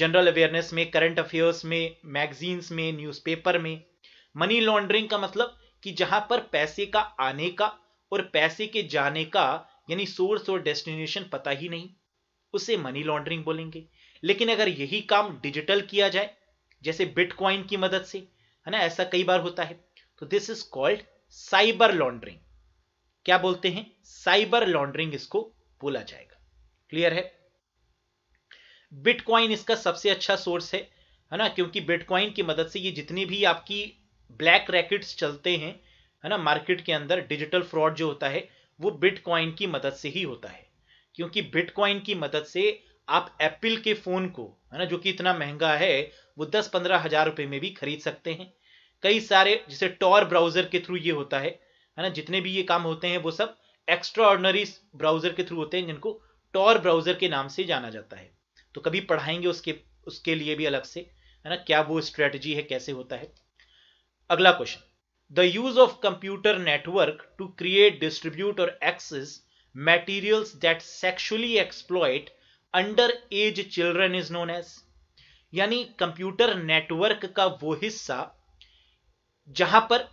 जनरल अवेयरनेस में करंट अफेयर्स में मैगजीन्स में न्यूज़पेपर में मनी लॉन्ड्रिंग का मतलब कि जहां पर पैसे का आने का और पैसे के जाने का यानी सोर्स और डेस्टिनेशन पता ही नहीं उसे मनी लॉन्ड्रिंग बोलेंगे लेकिन अगर यही काम डिजिटल किया जाए जैसे बिटकॉइन की मदद से है ना ऐसा कई बार होता है तो this is called cyber laundering क्या बोलते हैं साइबर लॉन्ड्रिंग इसको बोला जाएगा क्लियर है बिटकॉइन इसका सबसे अच्छा सोर्स है है ना क्योंकि बिटकॉइन की मदद से ये जितनी भी आपकी ब्लैक रैकेट्स चलते हैं है ना मार्केट के अंदर डिजिटल फ्रॉड जो होता है वो बिटकॉइन की मदद से ही होता है क्योंकि बिटकॉइन की मदद से आप एप्पल के फोन को है ना जो कि इतना महंगा है वो दस पंद्रह हजार रुपए में भी खरीद सकते हैं कई सारे जैसे टॉर ब्राउजर के थ्रू ये होता है है ना जितने भी ये काम होते हैं वो सब एक्स्ट्रा ऑर्डनरी ब्राउजर के थ्रू होते हैं जिनको टॉर ब्राउजर के नाम से जाना जाता है तो कभी पढ़ाएंगे उसके उसके लिए भी अलग से है ना क्या वो स्ट्रेटजी है कैसे होता है अगला question the use of computer network to create distribute और access material that sexually exploited under age children is known as यानी कंप्यूटर नेटवर्क का वो हिस्सा जहां पर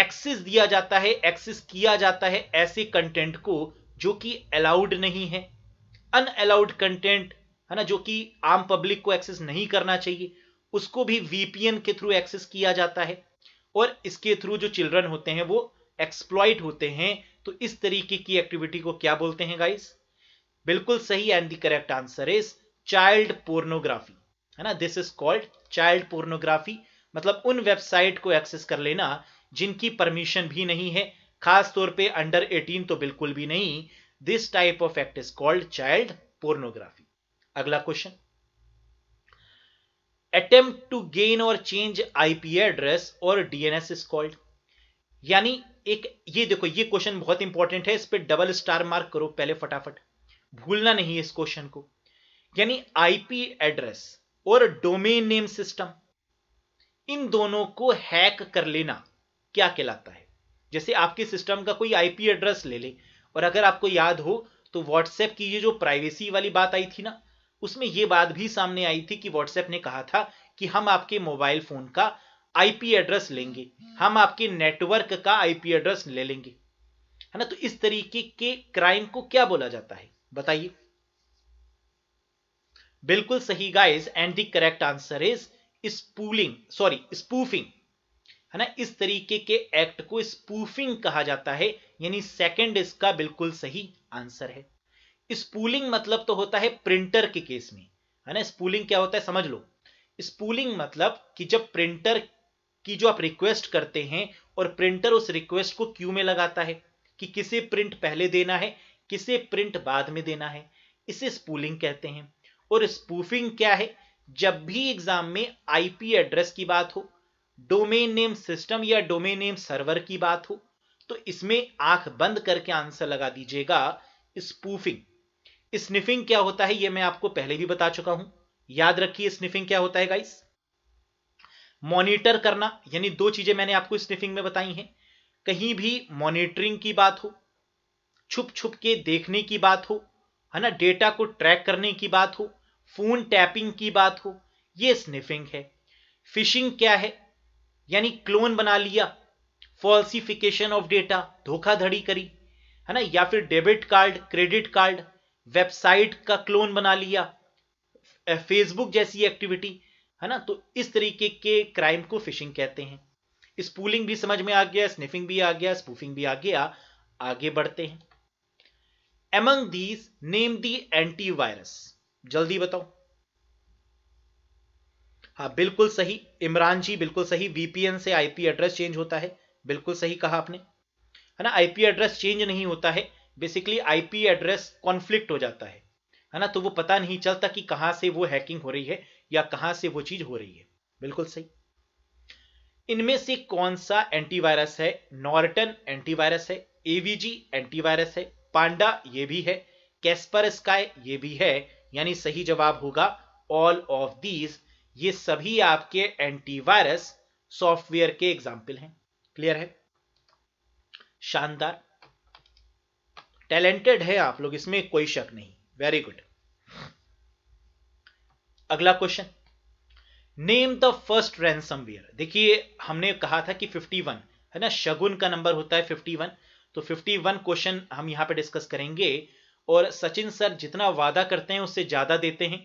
एक्सेस दिया जाता है एक्सेस किया जाता है ऐसे कंटेंट को जो कि अलाउड नहीं है अनअलाउड कंटेंट है ना जो कि आम पब्लिक को एक्सेस नहीं करना चाहिए उसको भी वीपीएन के थ्रू एक्सेस किया जाता है और इसके थ्रू जो चिल्ड्रन होते हैं वो एक्सप्लॉइट होते हैं तो इस तरीके की एक्टिविटी को क्या बोलते हैं गाइस बिल्कुल सही and the correct answer is child pornography है ना this is called child pornography मतलब उन वेबसाइट को एक्सेस कर लेना जिनकी परमिशन भी नहीं है खास तौर पे अंडर 18 तो बिल्कुल भी नहीं this type of act is called child pornography अगला क्वेश्चन अटेम्प्ट टू गेन और चेंज आईपी एड्रेस और डीएनएस इज कॉल्ड यानी एक ये देखो ये क्वेश्चन बहुत इंपॉर्टेंट है इस पर डबल स्टार मार्क करो पहले फटाफट भूलना नहीं इस क्वेश्चन को यानी आईपी एड्रेस और डोमेन नेम सिस्टम इन दोनों को हैक कर लेना क्या कहलाता है जैसे आपके सिस्टम का कोई आईपी एड्रेस ले ले और अगर आपको याद हो तो व्हाट्सएप की ये जो प्राइवेसी वाली बात आई थी ना उसमें ये बात भी सामने आई थी कि व्हाट्सएप ने कहा था कि हम आपके मोबाइल फोन का आईपी एड्रेस लेंगे हम आपके नेटवर्क का आईपी एड्रेस ले लेंगे है ना तो इस तरीके के क्राइम को क्या बोला जाता है बताइए बिल्कुल सही guys and the correct answer is spooling sorry spoofing है ना इस तरीके के एक्ट को स्पूफिंग कहा जाता है यानी सेकंड इसका बिल्कुल सही आंसर है स्पूलिंग मतलब तो होता है प्रिंटर के केस में है ना स्पूलिंग क्या होता है समझ लो स्पूलिंग मतलब कि जब प्रिंटर की जो आप रिक्वेस्ट करते हैं और प्रिंटर उस रिक्वेस्ट को क्यू में लगाता है कि किसे प्रिंट पहले देना है किसे प्रिंट बाद में देना है इसे स्पूलिंग कहते हैं और स्पूफिंग क्या है जब भी एग्जाम में आईपी एड्रेस की बात हो डोमेन नेम सिस्टम या डोमेन नेम सर्वर की बात हो तो इसमें आंख बंद करके आंसर लगा दीजिएगा स्पूफिंग स्निफिंग क्या होता है यह मैं आपको पहले भी बता चुका हूं याद रखिए स्निफिंग क्या होता है गाइस मॉनिटर करना यानी दो चीजें मैंने आपको स्निफिंग में बताई हैं कहीं भी मॉनिटरिंग की बात हो छुप छुप के देखने की बात हो है ना डेटा को ट्रैक करने की बात हो फोन टैपिंग की बात हो ये स्निफिंग है फिशिंग क्या है यानी क्लोन बना लिया फॉल्सिफिकेशन ऑफ डेटा धोखाधड़ी करी है ना या फिर debit card credit card website का क्लोन बना लिया फेसबुक जैसी एक्टिविटी है ना तो इस तरीके के क्राइम को फिशिंग कहते हैं स्पूलिंग भी समझ में आ गया स्निफिंग भी आ गया स्पूफिंग भी आ गया आगे बढ़ते हैं among these name the virus जल्दी बताओ हाँ बिल्कुल सही इमरान जी बिल्कुल सही वीपीएन से आईपी एड्रेस चेंज होता है बिल्कुल सही कहा आपने है ना आईपी एड्रेस चेंज नहीं होता है बेसिकली आईपी एड्रेस कॉन्फ्लिक्ट हो जाता है है ना तो वो पता नहीं चलता कि कहां से वो हैकिंग हो रही है या कहां से वो चीज हो रही है बिल्कुल सही इनमें से कौन सा एंटीवायरस है नॉर्टन एंटीवायरस है एवीजी एंटीवायरस है पांडा ये भी है कैस्पर स्काई ये भी है यानी सही जवाब होगा ऑल ऑफ दीज ये सभी आपके एंटीवायरस सॉफ्टवेयर के एग्जाम्पल हैं क्लियर है शानदार टैलेंटेड है आप लोग इसमें कोई शक नहीं वेरी गुड अगला question name the first ware देखिए हमने कहा था कि 51 है ना शगुन का नंबर होता है 51 तो 51 क्वेश्चन हम यहां पे डिस्कस करेंगे और सचिन सर जितना वादा करते हैं उससे ज़्यादा देते हैं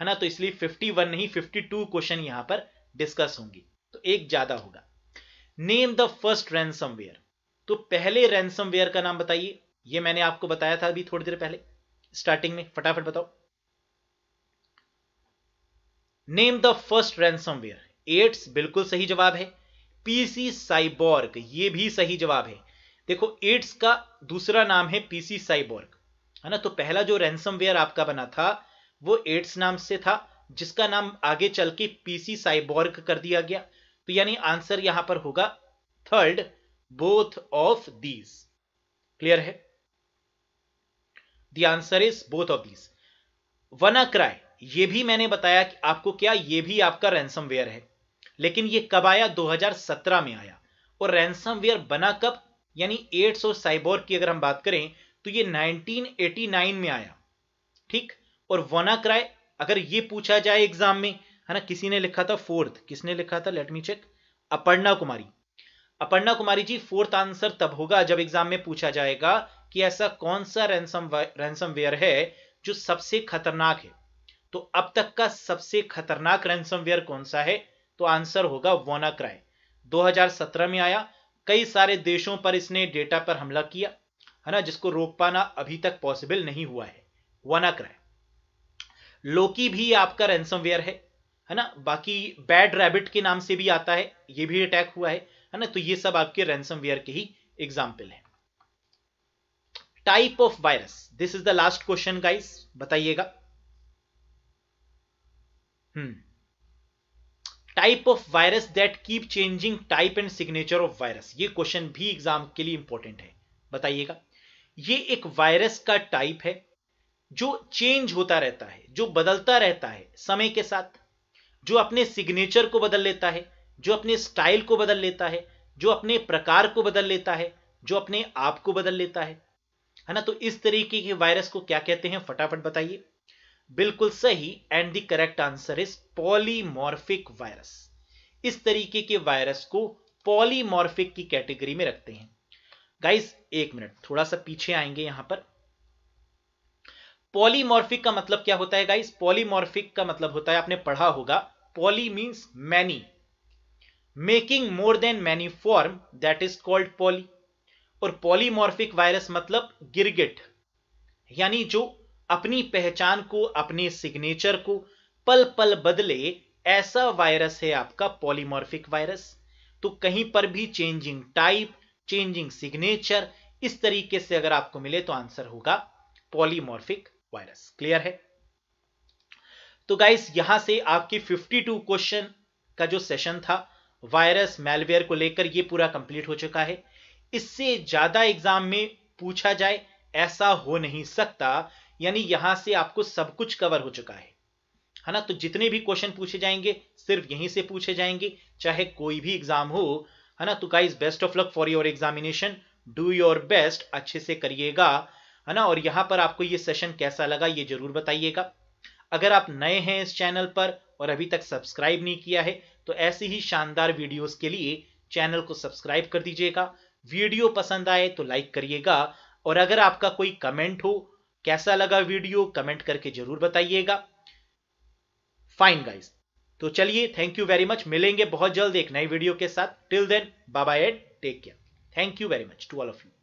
है ना तो इसलिए 51 नहीं 52 क्वेश्चन यहां पर डिस्कस होंगी तो एक ज़्यादा होगा नेम द फर्स्ट रैनसमवेयर तो पहले रैनसमवेयर का नाम बताइए ये मैंने आपको बताया था अभी थोड़ी देर पहले स्टार्टिंग में फटाफट बताओ name the first ware AIDS बिल्कुल सही जवाब है पीसी साइबॉर्ग ये भी सही जवाब है देखो एड्स का दूसरा नाम है पीसी साइबॉर्ग है ना तो पहला जो रैनसम आपका बना था वो एड्स नाम से था जिसका नाम आगे चल के पीसी साइबॉर्ग कर दिया गया तो यानी आंसर यहां पर होगा third both of these clear है the answer is both of these WannaCry ये भी मैंने बताया कि आपको क्या ये भी आपका रैनसम है लेकिन ये कब आया 2017 में आया और रैनसम बना कब यानी एड्स और साइबोर्ग की अगर हम बात करें तो ये 1989 में आया ठीक और वनाक्राय अगर ये पूछा जाए एग्जाम में है ना किसी ने लिखा था फोर्थ किसने लिखा था let me check Aparna Kumari Aparna Kumari ji fourth answer तब होगा जब एग्जाम में पूछा जाएगा कि ऐसा कौन सा रैंसम वेयर है जो सबसे खतरनाक है तो अब तक का सबसे खतरनाक वेयर कौन सा है तो आंसर होगा वोनाक्राई 2017 में आया कई सारे देशों पर इसने डेटा पर हमला किया है ना जिसको रोक पाना अभी तक पॉसिबल नहीं हुआ है वना क्राइम लोकी भी आपका रैंसमवेयर है है ना बाकी बैड रैबिट के नाम से भी आता है ये भी अटैक हुआ है है ना तो ये सब आपके रैंसमवेयर के ही एग्जाम्पल है type of virus this is the last question guys बताइएगा hmm type of virus that keep changing type and signature of virus ये क्वेश्चन भी एग्जाम के लिए इंपॉर्टेंट है बताइएगा ये एक वायरस का टाइप है जो चेंज होता रहता है जो बदलता रहता है समय के साथ जो अपने सिग्नेचर को बदल लेता है जो अपने स्टाइल को बदल लेता है जो अपने प्रकार को बदल लेता है जो अपने आप को बदल लेता है है ना तो इस तरीके के वायरस को क्या कहते हैं फटाफट बताइए बिल्कुल सही and the correct answer is polymorphic virus इस तरीके के वायरस को पॉलीमॉर्फिक की कैटेगरी में रखते हैं गाइस एक मिनट थोड़ा सा पीछे आएंगे यहां पर पॉलीमॉर्फिक का मतलब क्या होता है गाइस पॉलीमॉर्फिक का मतलब होता है आपने पढ़ा होगा poly means many making more than many form that is called poly और पॉलीमॉर्फिक वायरस मतलब गिरगिट यानी जो अपनी पहचान को अपने सिग्नेचर को पल पल बदले ऐसा वायरस है आपका पॉलीमॉर्फिक वायरस तो कहीं पर भी चेंजिंग टाइप चेंजिंग सिग्नेचर इस तरीके से अगर आपको मिले तो आंसर होगा पॉलीमॉर्फिक वायरस क्लियर है तो गाइस यहां से आपकी 52 क्वेश्चन का जो सेशन था वायरस मेलवेयर को लेकर ये पूरा कंप्लीट हो चुका है इससे ज्यादा एग्जाम में पूछा जाए ऐसा हो नहीं सकता यानी यहां से आपको सब कुछ कवर हो चुका है है ना तो जितने भी क्वेश्चन पूछे जाएंगे सिर्फ यहीं से पूछे जाएंगे चाहे कोई भी एग्जाम हो है ना तो guys best of luck for your examination do your best अच्छे से करिएगा है ना और यहाँ पर आपको ये सेशन कैसा लगा ये जरूर बताइएगा अगर आप नए हैं इस चैनल पर और अभी तक सब्सक्राइब नहीं किया है तो ऐसी ही शानदार वीडियोस के लिए चैनल को सब्सक्राइब कर दीजिएगा वीडियो पसंद आए तो लाइक करिएगा और अगर आपका कोई कमेंट हो कैसा लगा वीडियो कमेंट करके जरूर बताइएगा फाइन गाइज तो चलिए थैंक यू वेरी मच मिलेंगे बहुत जल्द एक नई वीडियो के साथ till then bye and take care thank you very much to all of you